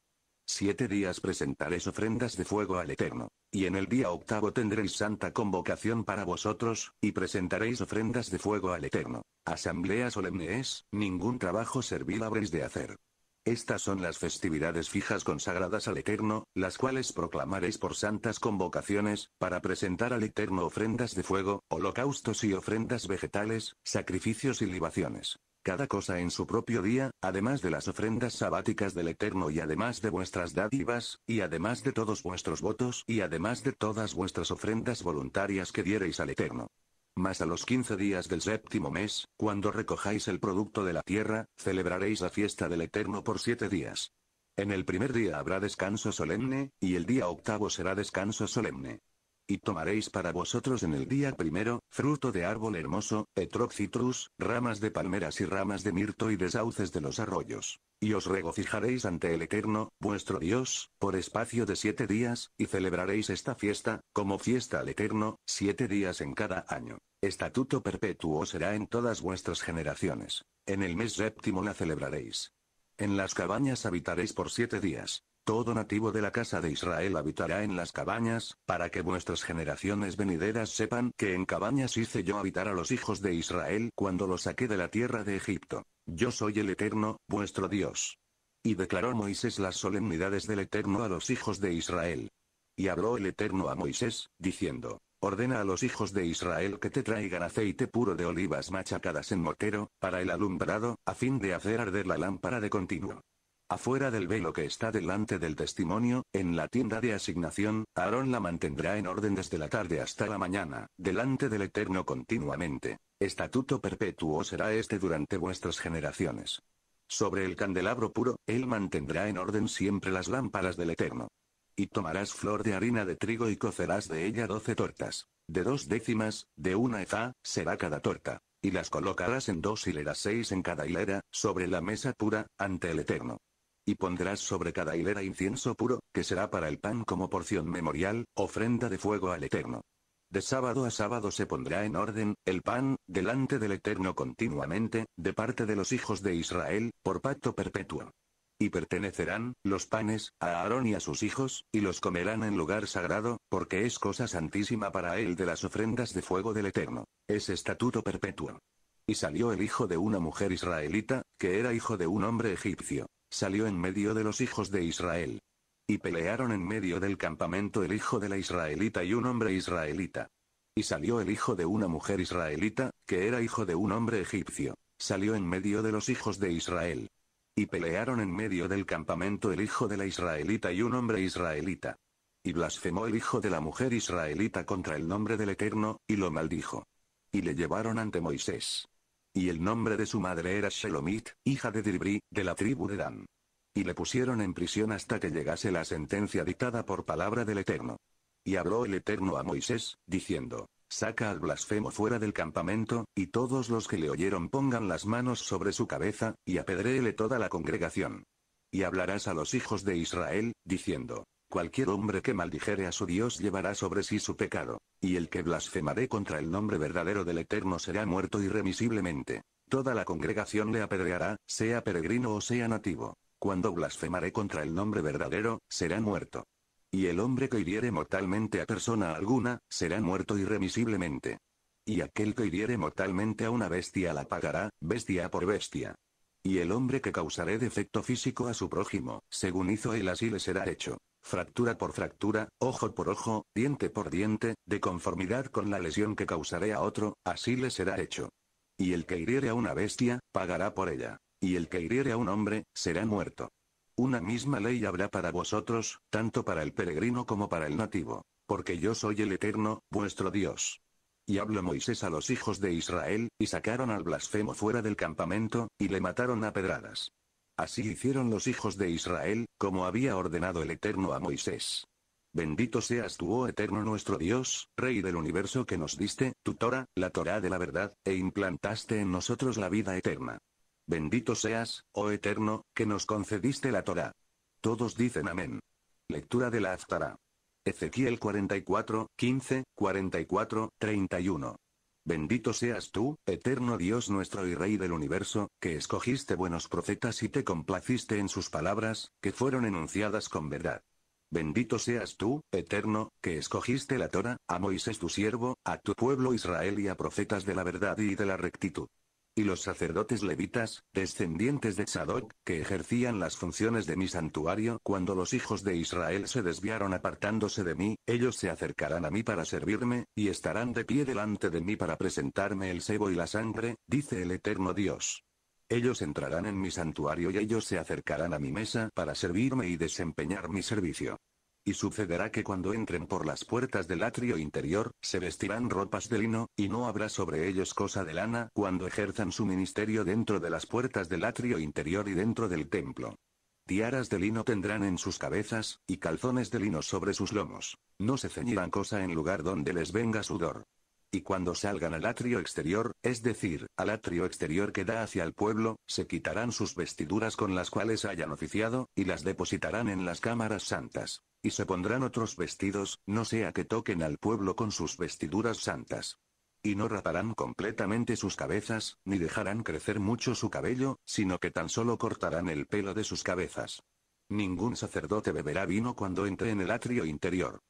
Siete días presentaréis ofrendas de fuego al Eterno. Y en el día octavo tendréis santa convocación para vosotros, y presentaréis ofrendas de fuego al Eterno. Asamblea solemne es, ningún trabajo servil habréis de hacer. Estas son las festividades fijas consagradas al Eterno, las cuales proclamaréis por santas convocaciones, para presentar al Eterno ofrendas de fuego, holocaustos y ofrendas vegetales, sacrificios y libaciones. Cada cosa en su propio día, además de las ofrendas sabáticas del Eterno y además de vuestras dádivas, y además de todos vuestros votos y además de todas vuestras ofrendas voluntarias que diereis al Eterno. Mas a los quince días del séptimo mes, cuando recojáis el producto de la tierra, celebraréis la fiesta del Eterno por siete días. En el primer día habrá descanso solemne, y el día octavo será descanso solemne. Y tomaréis para vosotros en el día primero, fruto de árbol hermoso, etrocitrus, ramas de palmeras y ramas de mirto y de de los arroyos. Y os regocijaréis ante el Eterno, vuestro Dios, por espacio de siete días, y celebraréis esta fiesta, como fiesta al Eterno, siete días en cada año. Estatuto perpetuo será en todas vuestras generaciones. En el mes séptimo la celebraréis. En las cabañas habitaréis por siete días. Todo nativo de la casa de Israel habitará en las cabañas, para que vuestras generaciones venideras sepan que en cabañas hice yo habitar a los hijos de Israel cuando los saqué de la tierra de Egipto. Yo soy el Eterno, vuestro Dios. Y declaró Moisés las solemnidades del Eterno a los hijos de Israel. Y habló el Eterno a Moisés, diciendo, Ordena a los hijos de Israel que te traigan aceite puro de olivas machacadas en mortero, para el alumbrado, a fin de hacer arder la lámpara de continuo. Afuera del velo que está delante del testimonio, en la tienda de asignación, Aarón la mantendrá en orden desde la tarde hasta la mañana, delante del Eterno continuamente. Estatuto perpetuo será este durante vuestras generaciones. Sobre el candelabro puro, él mantendrá en orden siempre las lámparas del Eterno. Y tomarás flor de harina de trigo y cocerás de ella doce tortas. De dos décimas, de una eta, será cada torta. Y las colocarás en dos hileras seis en cada hilera, sobre la mesa pura, ante el Eterno. Y pondrás sobre cada hilera incienso puro, que será para el pan como porción memorial, ofrenda de fuego al Eterno. De sábado a sábado se pondrá en orden, el pan, delante del Eterno continuamente, de parte de los hijos de Israel, por pacto perpetuo. Y pertenecerán, los panes, a Aarón y a sus hijos, y los comerán en lugar sagrado, porque es cosa santísima para él de las ofrendas de fuego del Eterno. Es estatuto perpetuo. Y salió el hijo de una mujer israelita, que era hijo de un hombre egipcio. Salió en medio de los hijos de Israel. Y pelearon en medio del campamento el hijo de la israelita y un hombre israelita. Y salió el hijo de una mujer israelita, que era hijo de un hombre egipcio. Salió en medio de los hijos de Israel. Y pelearon en medio del campamento el hijo de la israelita y un hombre israelita. Y blasfemó el hijo de la mujer israelita contra el nombre del Eterno, y lo maldijo. Y le llevaron ante Moisés y el nombre de su madre era Shelomit, hija de Dibri, de la tribu de Dan. Y le pusieron en prisión hasta que llegase la sentencia dictada por palabra del Eterno. Y habló el Eterno a Moisés, diciendo, Saca al blasfemo fuera del campamento, y todos los que le oyeron pongan las manos sobre su cabeza, y apedréele toda la congregación. Y hablarás a los hijos de Israel, diciendo, Cualquier hombre que maldijere a su Dios llevará sobre sí su pecado. Y el que blasfemare contra el nombre verdadero del Eterno será muerto irremisiblemente. Toda la congregación le apedreará, sea peregrino o sea nativo. Cuando blasfemare contra el nombre verdadero, será muerto. Y el hombre que hiriere mortalmente a persona alguna, será muerto irremisiblemente. Y aquel que hiriere mortalmente a una bestia la pagará, bestia por bestia. Y el hombre que causaré defecto físico a su prójimo, según hizo él así le será hecho fractura por fractura, ojo por ojo, diente por diente, de conformidad con la lesión que causaré a otro, así le será hecho. Y el que hiriere a una bestia, pagará por ella. Y el que hiriere a un hombre, será muerto. Una misma ley habrá para vosotros, tanto para el peregrino como para el nativo. Porque yo soy el Eterno, vuestro Dios. Y habló Moisés a los hijos de Israel, y sacaron al blasfemo fuera del campamento, y le mataron a pedradas. Así hicieron los hijos de Israel, como había ordenado el Eterno a Moisés. Bendito seas tú, oh Eterno nuestro Dios, Rey del universo que nos diste, tu Torah, la Torah de la verdad, e implantaste en nosotros la vida eterna. Bendito seas, oh Eterno, que nos concediste la Torah. Todos dicen amén. Lectura de la Aftara. Ezequiel 44, 15, 44, 31. Bendito seas tú, eterno Dios nuestro y Rey del universo, que escogiste buenos profetas y te complaciste en sus palabras, que fueron enunciadas con verdad. Bendito seas tú, eterno, que escogiste la Torah, a Moisés tu siervo, a tu pueblo Israel y a profetas de la verdad y de la rectitud y los sacerdotes levitas, descendientes de Sadoc, que ejercían las funciones de mi santuario cuando los hijos de Israel se desviaron apartándose de mí, ellos se acercarán a mí para servirme, y estarán de pie delante de mí para presentarme el sebo y la sangre, dice el eterno Dios. Ellos entrarán en mi santuario y ellos se acercarán a mi mesa para servirme y desempeñar mi servicio. Y sucederá que cuando entren por las puertas del atrio interior, se vestirán ropas de lino, y no habrá sobre ellos cosa de lana cuando ejerzan su ministerio dentro de las puertas del atrio interior y dentro del templo. Tiaras de lino tendrán en sus cabezas, y calzones de lino sobre sus lomos. No se ceñirán cosa en lugar donde les venga sudor. Y cuando salgan al atrio exterior, es decir, al atrio exterior que da hacia el pueblo, se quitarán sus vestiduras con las cuales hayan oficiado, y las depositarán en las cámaras santas. Y se pondrán otros vestidos, no sea que toquen al pueblo con sus vestiduras santas. Y no raparán completamente sus cabezas, ni dejarán crecer mucho su cabello, sino que tan solo cortarán el pelo de sus cabezas. Ningún sacerdote beberá vino cuando entre en el atrio interior.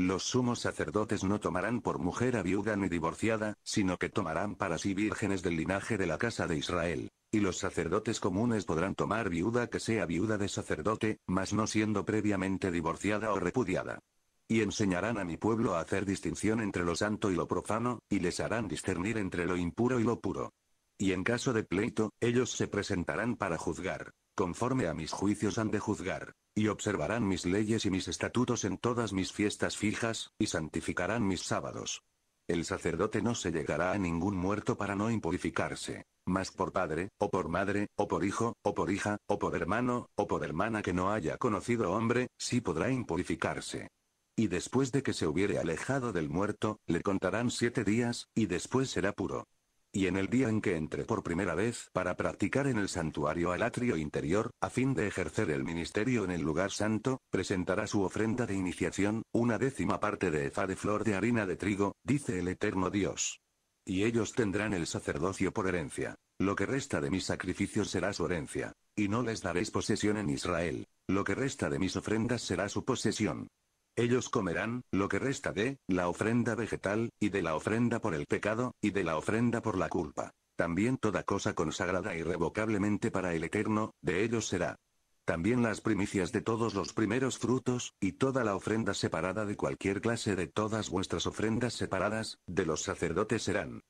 Los sumos sacerdotes no tomarán por mujer a viuda ni divorciada, sino que tomarán para sí vírgenes del linaje de la casa de Israel. Y los sacerdotes comunes podrán tomar viuda que sea viuda de sacerdote, mas no siendo previamente divorciada o repudiada. Y enseñarán a mi pueblo a hacer distinción entre lo santo y lo profano, y les harán discernir entre lo impuro y lo puro. Y en caso de pleito, ellos se presentarán para juzgar conforme a mis juicios han de juzgar, y observarán mis leyes y mis estatutos en todas mis fiestas fijas, y santificarán mis sábados. El sacerdote no se llegará a ningún muerto para no impurificarse, mas por padre, o por madre, o por hijo, o por hija, o por hermano, o por hermana que no haya conocido hombre, sí podrá impurificarse. Y después de que se hubiere alejado del muerto, le contarán siete días, y después será puro. Y en el día en que entre por primera vez para practicar en el santuario al atrio interior, a fin de ejercer el ministerio en el lugar santo, presentará su ofrenda de iniciación, una décima parte de efa de flor de harina de trigo, dice el eterno Dios. Y ellos tendrán el sacerdocio por herencia. Lo que resta de mis sacrificios será su herencia. Y no les daréis posesión en Israel. Lo que resta de mis ofrendas será su posesión. Ellos comerán, lo que resta de, la ofrenda vegetal, y de la ofrenda por el pecado, y de la ofrenda por la culpa. También toda cosa consagrada irrevocablemente para el Eterno, de ellos será. También las primicias de todos los primeros frutos, y toda la ofrenda separada de cualquier clase de todas vuestras ofrendas separadas, de los sacerdotes serán.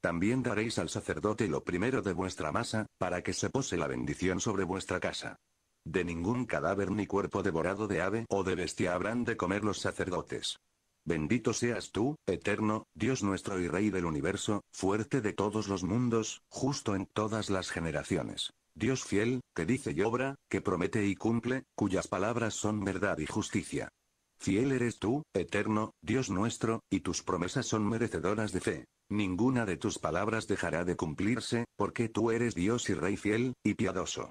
También daréis al sacerdote lo primero de vuestra masa, para que se pose la bendición sobre vuestra casa. De ningún cadáver ni cuerpo devorado de ave o de bestia habrán de comer los sacerdotes. Bendito seas tú, eterno, Dios nuestro y Rey del universo, fuerte de todos los mundos, justo en todas las generaciones. Dios fiel, que dice y obra, que promete y cumple, cuyas palabras son verdad y justicia. Fiel eres tú, eterno, Dios nuestro, y tus promesas son merecedoras de fe. Ninguna de tus palabras dejará de cumplirse, porque tú eres Dios y Rey fiel, y piadoso.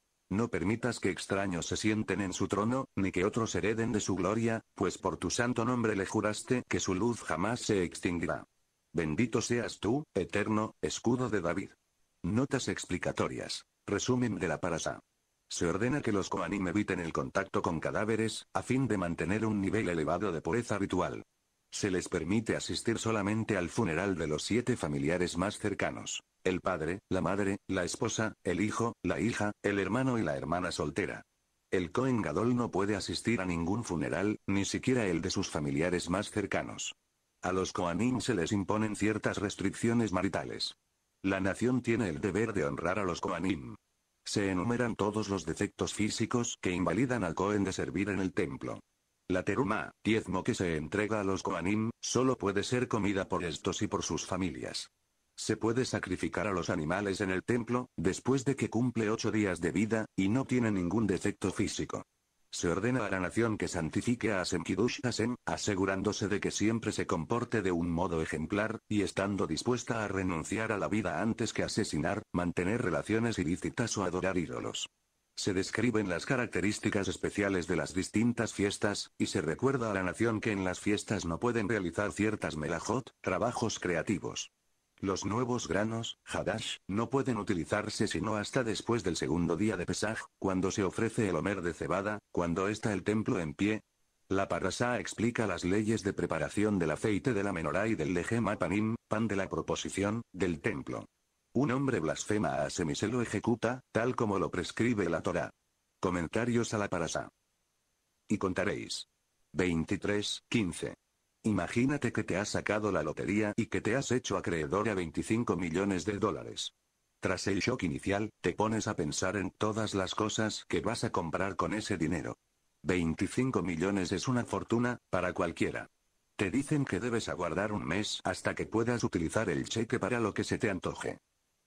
No permitas que extraños se sienten en su trono, ni que otros hereden de su gloria, pues por tu santo nombre le juraste que su luz jamás se extinguirá. Bendito seas tú, eterno, escudo de David. Notas explicatorias. Resumen de la parasa. Se ordena que los Kohanim eviten el contacto con cadáveres, a fin de mantener un nivel elevado de pureza habitual. Se les permite asistir solamente al funeral de los siete familiares más cercanos. El padre, la madre, la esposa, el hijo, la hija, el hermano y la hermana soltera. El Cohen Gadol no puede asistir a ningún funeral, ni siquiera el de sus familiares más cercanos. A los Kohanim se les imponen ciertas restricciones maritales. La nación tiene el deber de honrar a los Kohanim. Se enumeran todos los defectos físicos que invalidan al Cohen de servir en el templo. La teruma, diezmo que se entrega a los Koanim, solo puede ser comida por estos y por sus familias. Se puede sacrificar a los animales en el templo, después de que cumple ocho días de vida, y no tiene ningún defecto físico. Se ordena a la nación que santifique a sem Kiddush asegurándose de que siempre se comporte de un modo ejemplar, y estando dispuesta a renunciar a la vida antes que asesinar, mantener relaciones ilícitas o adorar ídolos. Se describen las características especiales de las distintas fiestas, y se recuerda a la nación que en las fiestas no pueden realizar ciertas melajot, trabajos creativos. Los nuevos granos, hadash, no pueden utilizarse sino hasta después del segundo día de Pesaj, cuando se ofrece el homer de cebada, cuando está el templo en pie. La parasá explica las leyes de preparación del aceite de la menorá y del lejema panim, pan de la proposición, del templo. Un hombre blasfema a Semiselo se lo ejecuta, tal como lo prescribe la Torá. Comentarios a la parasa. Y contaréis. 23, 15. Imagínate que te has sacado la lotería y que te has hecho acreedor a 25 millones de dólares. Tras el shock inicial, te pones a pensar en todas las cosas que vas a comprar con ese dinero. 25 millones es una fortuna, para cualquiera. Te dicen que debes aguardar un mes hasta que puedas utilizar el cheque para lo que se te antoje.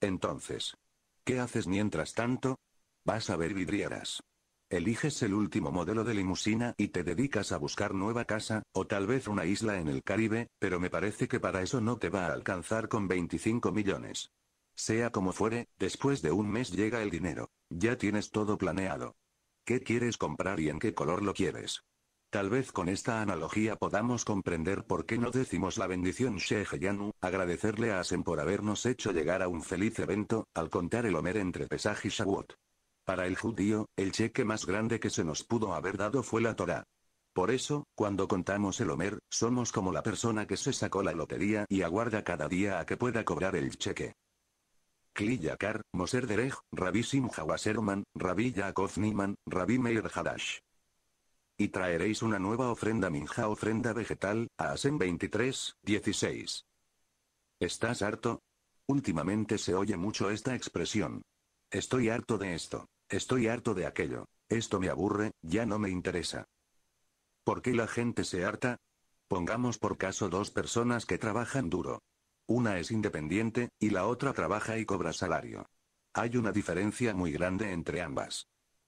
Entonces. ¿Qué haces mientras tanto? Vas a ver vidrieras. Eliges el último modelo de limusina y te dedicas a buscar nueva casa, o tal vez una isla en el Caribe, pero me parece que para eso no te va a alcanzar con 25 millones. Sea como fuere, después de un mes llega el dinero. Ya tienes todo planeado. ¿Qué quieres comprar y en qué color lo quieres? Tal vez con esta analogía podamos comprender por qué no decimos la bendición Sheheyanu, agradecerle a Asen por habernos hecho llegar a un feliz evento, al contar el Homer entre Pesaj y Shavuot. Para el judío, el cheque más grande que se nos pudo haber dado fue la Torah. Por eso, cuando contamos el Homer, somos como la persona que se sacó la lotería y aguarda cada día a que pueda cobrar el cheque. Kliyakar, Moser Derech, Rabbi Simcha Wasserman, Rabbi Yaakov Niman, Meir Hadash. Y traeréis una nueva ofrenda minja ofrenda vegetal, a Asen 23, 16. ¿Estás harto? Últimamente se oye mucho esta expresión. Estoy harto de esto. Estoy harto de aquello. Esto me aburre, ya no me interesa. ¿Por qué la gente se harta? Pongamos por caso dos personas que trabajan duro. Una es independiente, y la otra trabaja y cobra salario. Hay una diferencia muy grande entre ambas.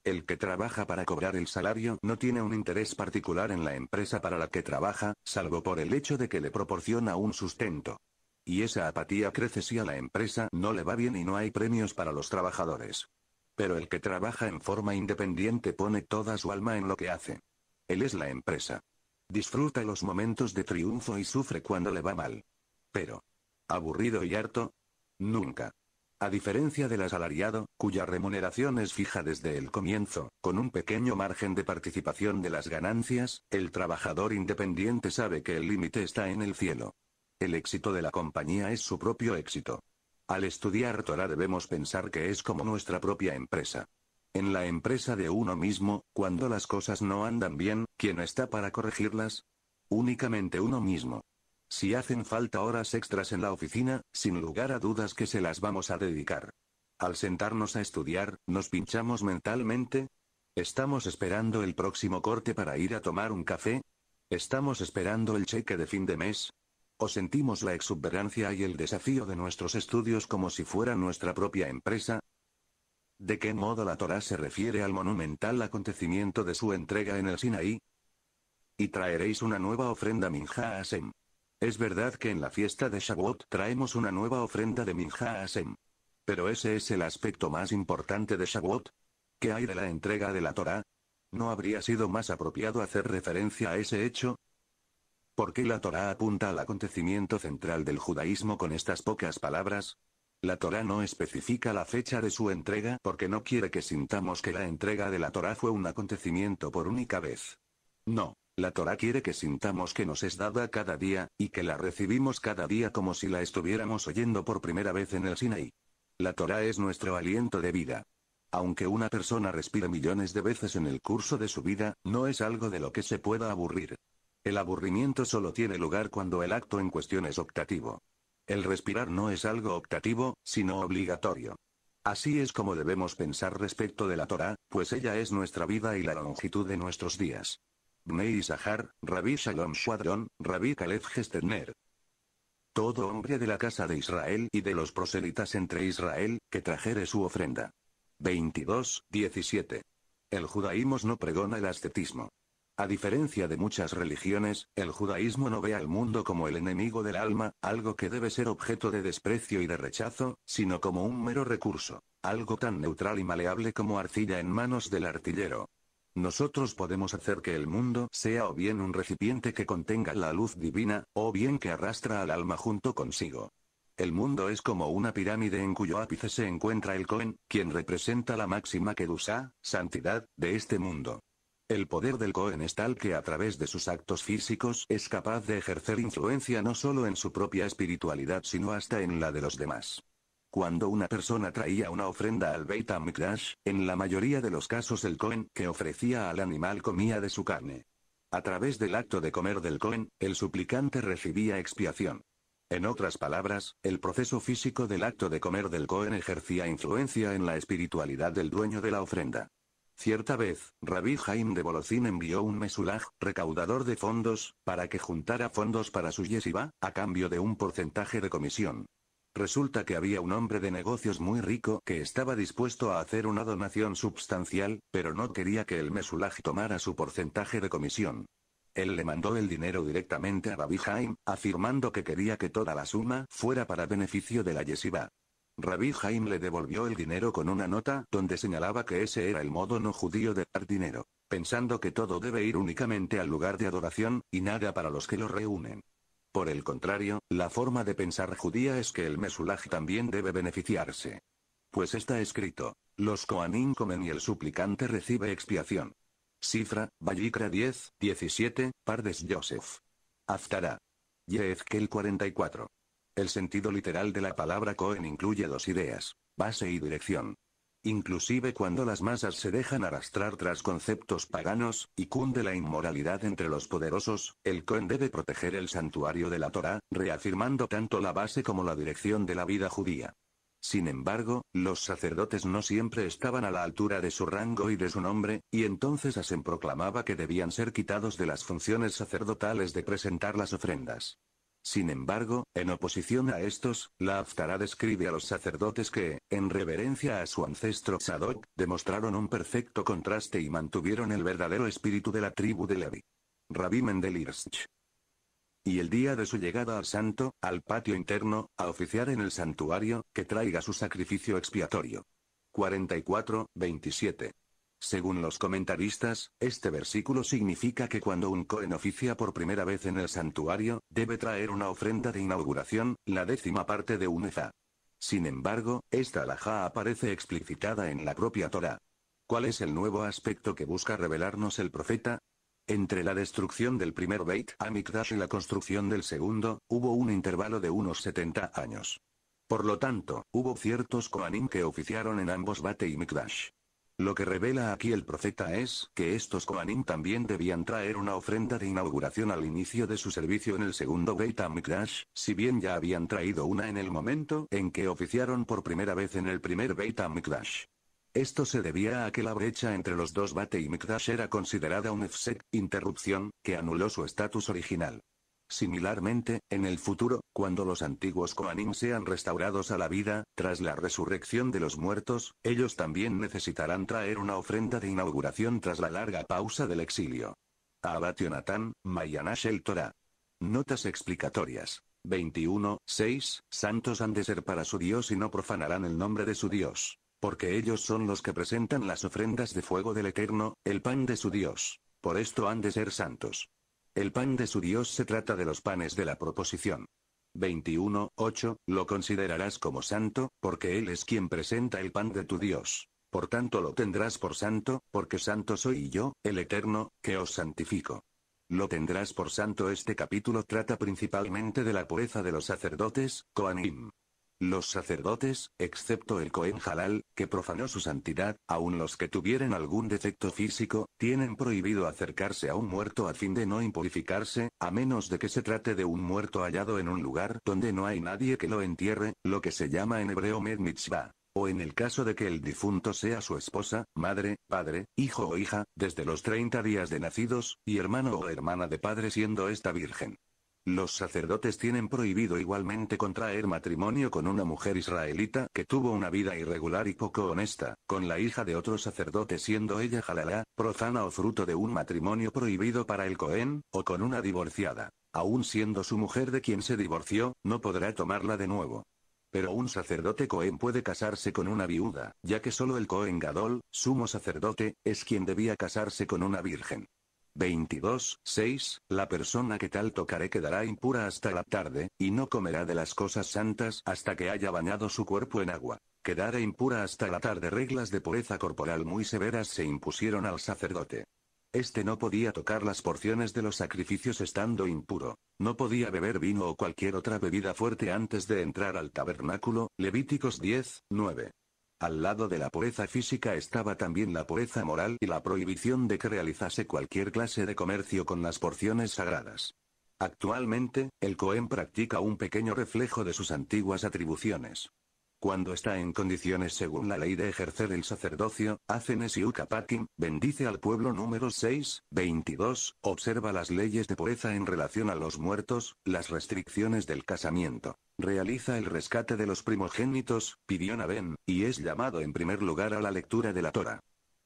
El que trabaja para cobrar el salario no tiene un interés particular en la empresa para la que trabaja, salvo por el hecho de que le proporciona un sustento. Y esa apatía crece si a la empresa no le va bien y no hay premios para los trabajadores. Pero el que trabaja en forma independiente pone toda su alma en lo que hace. Él es la empresa. Disfruta los momentos de triunfo y sufre cuando le va mal. Pero. ¿Aburrido y harto? Nunca. A diferencia del asalariado, cuya remuneración es fija desde el comienzo, con un pequeño margen de participación de las ganancias, el trabajador independiente sabe que el límite está en el cielo. El éxito de la compañía es su propio éxito. Al estudiar Torah debemos pensar que es como nuestra propia empresa. En la empresa de uno mismo, cuando las cosas no andan bien, ¿quién está para corregirlas? Únicamente uno mismo. Si hacen falta horas extras en la oficina, sin lugar a dudas que se las vamos a dedicar. Al sentarnos a estudiar, nos pinchamos mentalmente. Estamos esperando el próximo corte para ir a tomar un café. Estamos esperando el cheque de fin de mes. O sentimos la exuberancia y el desafío de nuestros estudios como si fuera nuestra propia empresa. ¿De qué modo la Torah se refiere al monumental acontecimiento de su entrega en el Sinaí? Y traeréis una nueva ofrenda minja a es verdad que en la fiesta de Shavuot traemos una nueva ofrenda de Minja Asem. Pero ese es el aspecto más importante de Shavuot. ¿Qué hay de la entrega de la Torah? ¿No habría sido más apropiado hacer referencia a ese hecho? ¿Por qué la Torá apunta al acontecimiento central del judaísmo con estas pocas palabras? La Torá no especifica la fecha de su entrega porque no quiere que sintamos que la entrega de la Torá fue un acontecimiento por única vez. No. La Torah quiere que sintamos que nos es dada cada día, y que la recibimos cada día como si la estuviéramos oyendo por primera vez en el Sinaí. La Torah es nuestro aliento de vida. Aunque una persona respire millones de veces en el curso de su vida, no es algo de lo que se pueda aburrir. El aburrimiento solo tiene lugar cuando el acto en cuestión es optativo. El respirar no es algo optativo, sino obligatorio. Así es como debemos pensar respecto de la Torah, pues ella es nuestra vida y la longitud de nuestros días. Bnei Sahar, Rabbi Shalom Shuadron, Rabbi Kalef Gestner. Todo hombre de la casa de Israel y de los proselitas entre Israel, que trajere su ofrenda. 22, 17. El judaísmo no pregona el ascetismo. A diferencia de muchas religiones, el judaísmo no ve al mundo como el enemigo del alma, algo que debe ser objeto de desprecio y de rechazo, sino como un mero recurso, algo tan neutral y maleable como arcilla en manos del artillero, nosotros podemos hacer que el mundo sea o bien un recipiente que contenga la luz divina, o bien que arrastra al alma junto consigo. El mundo es como una pirámide en cuyo ápice se encuentra el Cohen, quien representa la máxima Kedusá, santidad, de este mundo. El poder del Cohen es tal que a través de sus actos físicos es capaz de ejercer influencia no solo en su propia espiritualidad sino hasta en la de los demás. Cuando una persona traía una ofrenda al Beit HaMikdash, en la mayoría de los casos el Cohen que ofrecía al animal comía de su carne. A través del acto de comer del Cohen, el suplicante recibía expiación. En otras palabras, el proceso físico del acto de comer del Cohen ejercía influencia en la espiritualidad del dueño de la ofrenda. Cierta vez, Rabbi Jaim de Bolozín envió un mesulaj, recaudador de fondos, para que juntara fondos para su yeshiva, a cambio de un porcentaje de comisión. Resulta que había un hombre de negocios muy rico que estaba dispuesto a hacer una donación substancial, pero no quería que el mesulaj tomara su porcentaje de comisión. Él le mandó el dinero directamente a Rabbi Haim, afirmando que quería que toda la suma fuera para beneficio de la yeshiva. Rabbi Haim le devolvió el dinero con una nota donde señalaba que ese era el modo no judío de dar dinero, pensando que todo debe ir únicamente al lugar de adoración, y nada para los que lo reúnen. Por el contrario, la forma de pensar judía es que el mesulaj también debe beneficiarse. Pues está escrito, los Koanin comen y el suplicante recibe expiación. Cifra, Vallicra 10, 17, Pardes Joseph, Aftara. Yezkel 44. El sentido literal de la palabra Cohen incluye dos ideas, base y dirección. Inclusive cuando las masas se dejan arrastrar tras conceptos paganos, y cunde la inmoralidad entre los poderosos, el kohen debe proteger el santuario de la Torah, reafirmando tanto la base como la dirección de la vida judía. Sin embargo, los sacerdotes no siempre estaban a la altura de su rango y de su nombre, y entonces Asen proclamaba que debían ser quitados de las funciones sacerdotales de presentar las ofrendas. Sin embargo, en oposición a estos, la Aftara describe a los sacerdotes que, en reverencia a su ancestro Sadok, demostraron un perfecto contraste y mantuvieron el verdadero espíritu de la tribu de Levi. Rabí Mendel Y el día de su llegada al santo, al patio interno, a oficiar en el santuario, que traiga su sacrificio expiatorio. 44, 27. Según los comentaristas, este versículo significa que cuando un Cohen oficia por primera vez en el santuario, debe traer una ofrenda de inauguración, la décima parte de un Eza. Sin embargo, esta alajá aparece explicitada en la propia Torah. ¿Cuál es el nuevo aspecto que busca revelarnos el profeta? Entre la destrucción del primer Beit Amikdash y la construcción del segundo, hubo un intervalo de unos 70 años. Por lo tanto, hubo ciertos Kohanim que oficiaron en ambos Bate y Mikdash. Lo que revela aquí el profeta es que estos Kohanim también debían traer una ofrenda de inauguración al inicio de su servicio en el segundo Beta HaMikdash, si bien ya habían traído una en el momento en que oficiaron por primera vez en el primer Beta Esto se debía a que la brecha entre los dos Bate y Mikdash era considerada un efsek, interrupción, que anuló su estatus original. Similarmente, en el futuro, cuando los antiguos Koanim sean restaurados a la vida, tras la resurrección de los muertos, ellos también necesitarán traer una ofrenda de inauguración tras la larga pausa del exilio. Abat Yonatan, Mayanash el Torah. Notas explicatorias. 21:6 Santos han de ser para su Dios y no profanarán el nombre de su Dios. Porque ellos son los que presentan las ofrendas de fuego del Eterno, el pan de su Dios. Por esto han de ser santos. El pan de su Dios se trata de los panes de la proposición. 21, 8, lo considerarás como santo, porque Él es quien presenta el pan de tu Dios. Por tanto lo tendrás por santo, porque santo soy yo, el Eterno, que os santifico. Lo tendrás por santo. Este capítulo trata principalmente de la pureza de los sacerdotes, Koanim. Los sacerdotes, excepto el Cohen Halal, que profanó su santidad, aun los que tuvieran algún defecto físico, tienen prohibido acercarse a un muerto a fin de no impurificarse, a menos de que se trate de un muerto hallado en un lugar donde no hay nadie que lo entierre, lo que se llama en hebreo med mitzvah o en el caso de que el difunto sea su esposa, madre, padre, hijo o hija, desde los 30 días de nacidos, y hermano o hermana de padre siendo esta virgen. Los sacerdotes tienen prohibido igualmente contraer matrimonio con una mujer israelita que tuvo una vida irregular y poco honesta, con la hija de otro sacerdote siendo ella jalalá, profana o fruto de un matrimonio prohibido para el Cohen, o con una divorciada. Aún siendo su mujer de quien se divorció, no podrá tomarla de nuevo. Pero un sacerdote Cohen puede casarse con una viuda, ya que solo el Cohen Gadol, sumo sacerdote, es quien debía casarse con una virgen. 22. 6. La persona que tal tocaré quedará impura hasta la tarde, y no comerá de las cosas santas hasta que haya bañado su cuerpo en agua. Quedará impura hasta la tarde. Reglas de pureza corporal muy severas se impusieron al sacerdote. Este no podía tocar las porciones de los sacrificios estando impuro. No podía beber vino o cualquier otra bebida fuerte antes de entrar al tabernáculo. Levíticos 10, 9. Al lado de la pureza física estaba también la pureza moral y la prohibición de que realizase cualquier clase de comercio con las porciones sagradas. Actualmente, el Cohen practica un pequeño reflejo de sus antiguas atribuciones. Cuando está en condiciones según la ley de ejercer el sacerdocio, hace y bendice al pueblo número 6, 22, observa las leyes de pureza en relación a los muertos, las restricciones del casamiento. Realiza el rescate de los primogénitos, pidió Naben, y es llamado en primer lugar a la lectura de la Torah.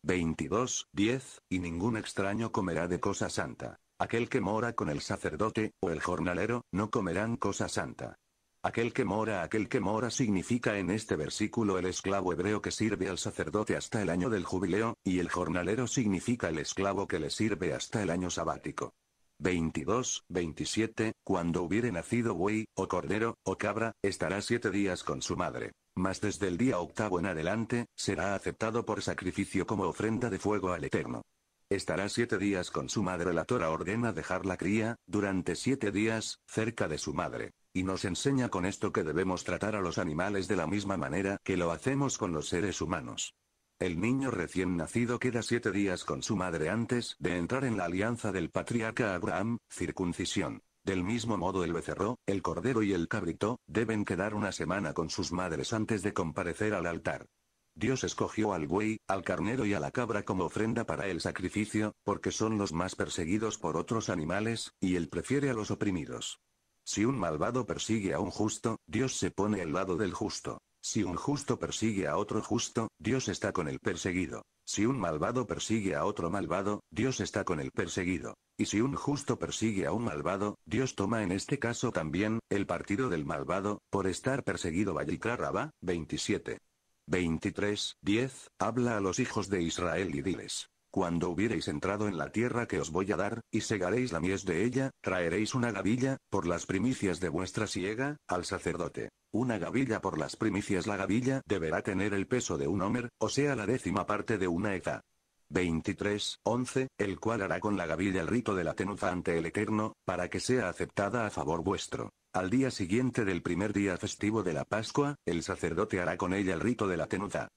22, 10, y ningún extraño comerá de cosa santa. Aquel que mora con el sacerdote, o el jornalero, no comerán cosa santa. Aquel que mora, aquel que mora significa en este versículo el esclavo hebreo que sirve al sacerdote hasta el año del jubileo, y el jornalero significa el esclavo que le sirve hasta el año sabático. 22, 27, cuando hubiere nacido buey, o cordero, o cabra, estará siete días con su madre. Mas desde el día octavo en adelante, será aceptado por sacrificio como ofrenda de fuego al Eterno. Estará siete días con su madre. La Torah ordena dejar la cría, durante siete días, cerca de su madre. Y nos enseña con esto que debemos tratar a los animales de la misma manera que lo hacemos con los seres humanos. El niño recién nacido queda siete días con su madre antes de entrar en la alianza del patriarca Abraham, circuncisión. Del mismo modo el becerro, el cordero y el cabrito, deben quedar una semana con sus madres antes de comparecer al altar. Dios escogió al buey, al carnero y a la cabra como ofrenda para el sacrificio, porque son los más perseguidos por otros animales, y él prefiere a los oprimidos. Si un malvado persigue a un justo, Dios se pone al lado del justo. Si un justo persigue a otro justo, Dios está con el perseguido. Si un malvado persigue a otro malvado, Dios está con el perseguido. Y si un justo persigue a un malvado, Dios toma en este caso también, el partido del malvado, por estar perseguido. Vallicra 27. 23, 10, habla a los hijos de Israel y diles. Cuando hubiereis entrado en la tierra que os voy a dar, y segaréis la mies de ella, traeréis una gavilla, por las primicias de vuestra siega, al sacerdote. Una gavilla por las primicias la gavilla deberá tener el peso de un homer, o sea la décima parte de una eta. 23, 11, el cual hará con la gavilla el rito de la tenuza ante el Eterno, para que sea aceptada a favor vuestro. Al día siguiente del primer día festivo de la Pascua, el sacerdote hará con ella el rito de la tenuza.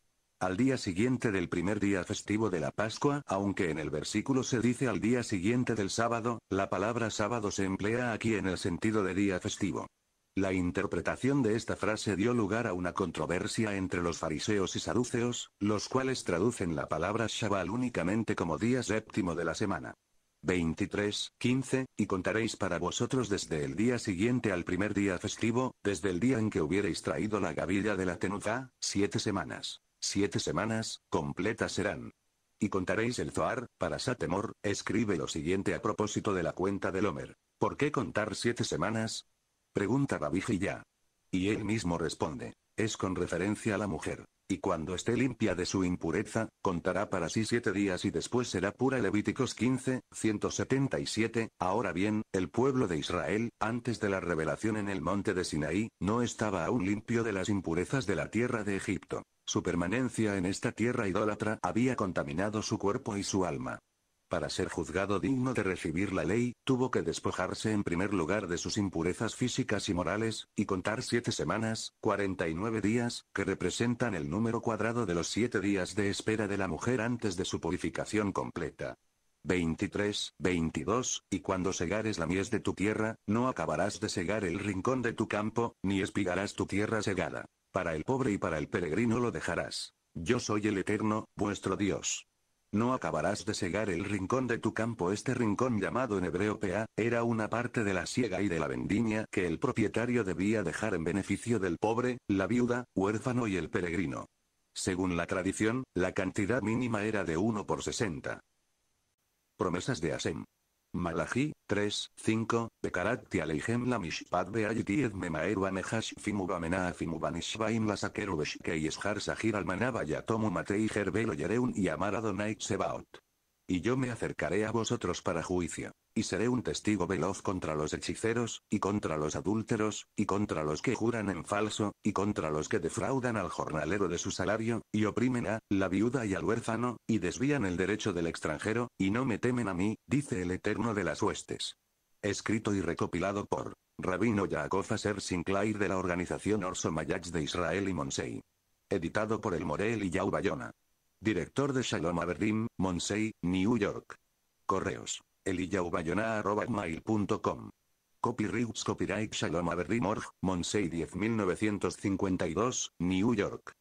Al día siguiente del primer día festivo de la Pascua, aunque en el versículo se dice al día siguiente del sábado, la palabra sábado se emplea aquí en el sentido de día festivo. La interpretación de esta frase dio lugar a una controversia entre los fariseos y saduceos, los cuales traducen la palabra Shabbal únicamente como día séptimo de la semana. 23, 15, y contaréis para vosotros desde el día siguiente al primer día festivo, desde el día en que hubierais traído la gavilla de la tenuza, siete semanas. Siete semanas, completas serán. Y contaréis el Zoar, para Satemor, escribe lo siguiente a propósito de la cuenta del Homer. ¿Por qué contar siete semanas? Pregunta Rabija ya. Y él mismo responde. Es con referencia a la mujer. Y cuando esté limpia de su impureza, contará para sí siete días y después será pura. Levíticos 15, 177. Ahora bien, el pueblo de Israel, antes de la revelación en el monte de Sinaí, no estaba aún limpio de las impurezas de la tierra de Egipto. Su permanencia en esta tierra idólatra había contaminado su cuerpo y su alma. Para ser juzgado digno de recibir la ley, tuvo que despojarse en primer lugar de sus impurezas físicas y morales, y contar siete semanas, 49 días, que representan el número cuadrado de los siete días de espera de la mujer antes de su purificación completa. 23, 22, y cuando segares la mies de tu tierra, no acabarás de segar el rincón de tu campo, ni espigarás tu tierra segada. Para el pobre y para el peregrino lo dejarás. Yo soy el Eterno, vuestro Dios. No acabarás de segar el rincón de tu campo. Este rincón llamado en hebreo Pea, era una parte de la siega y de la vendimia que el propietario debía dejar en beneficio del pobre, la viuda, huérfano y el peregrino. Según la tradición, la cantidad mínima era de 1 por 60. Promesas de Asem. Malachi, 3, 5, Pekarakti aleihem la mishpat beayitied memaeru amehashfimu bamenafimu la Sakeru beshkei eshar sahir almanaba yatomu matei gerbelo yereun y amar adonai sebaot. Y yo me acercaré a vosotros para juicio y seré un testigo veloz contra los hechiceros, y contra los adúlteros, y contra los que juran en falso, y contra los que defraudan al jornalero de su salario, y oprimen a la viuda y al huérfano, y desvían el derecho del extranjero, y no me temen a mí, dice el Eterno de las huestes. Escrito y recopilado por Rabino Yaakov Aser Sinclair de la organización Orso Mayach de Israel y Monsei. Editado por el Morel y Yau Bayona. Director de Shalom Averdim, Monsei, New York. Correos eliyaubayona.com. Copyrights Copyright Shalom Aberdeen Org, Monsei 10952, New York.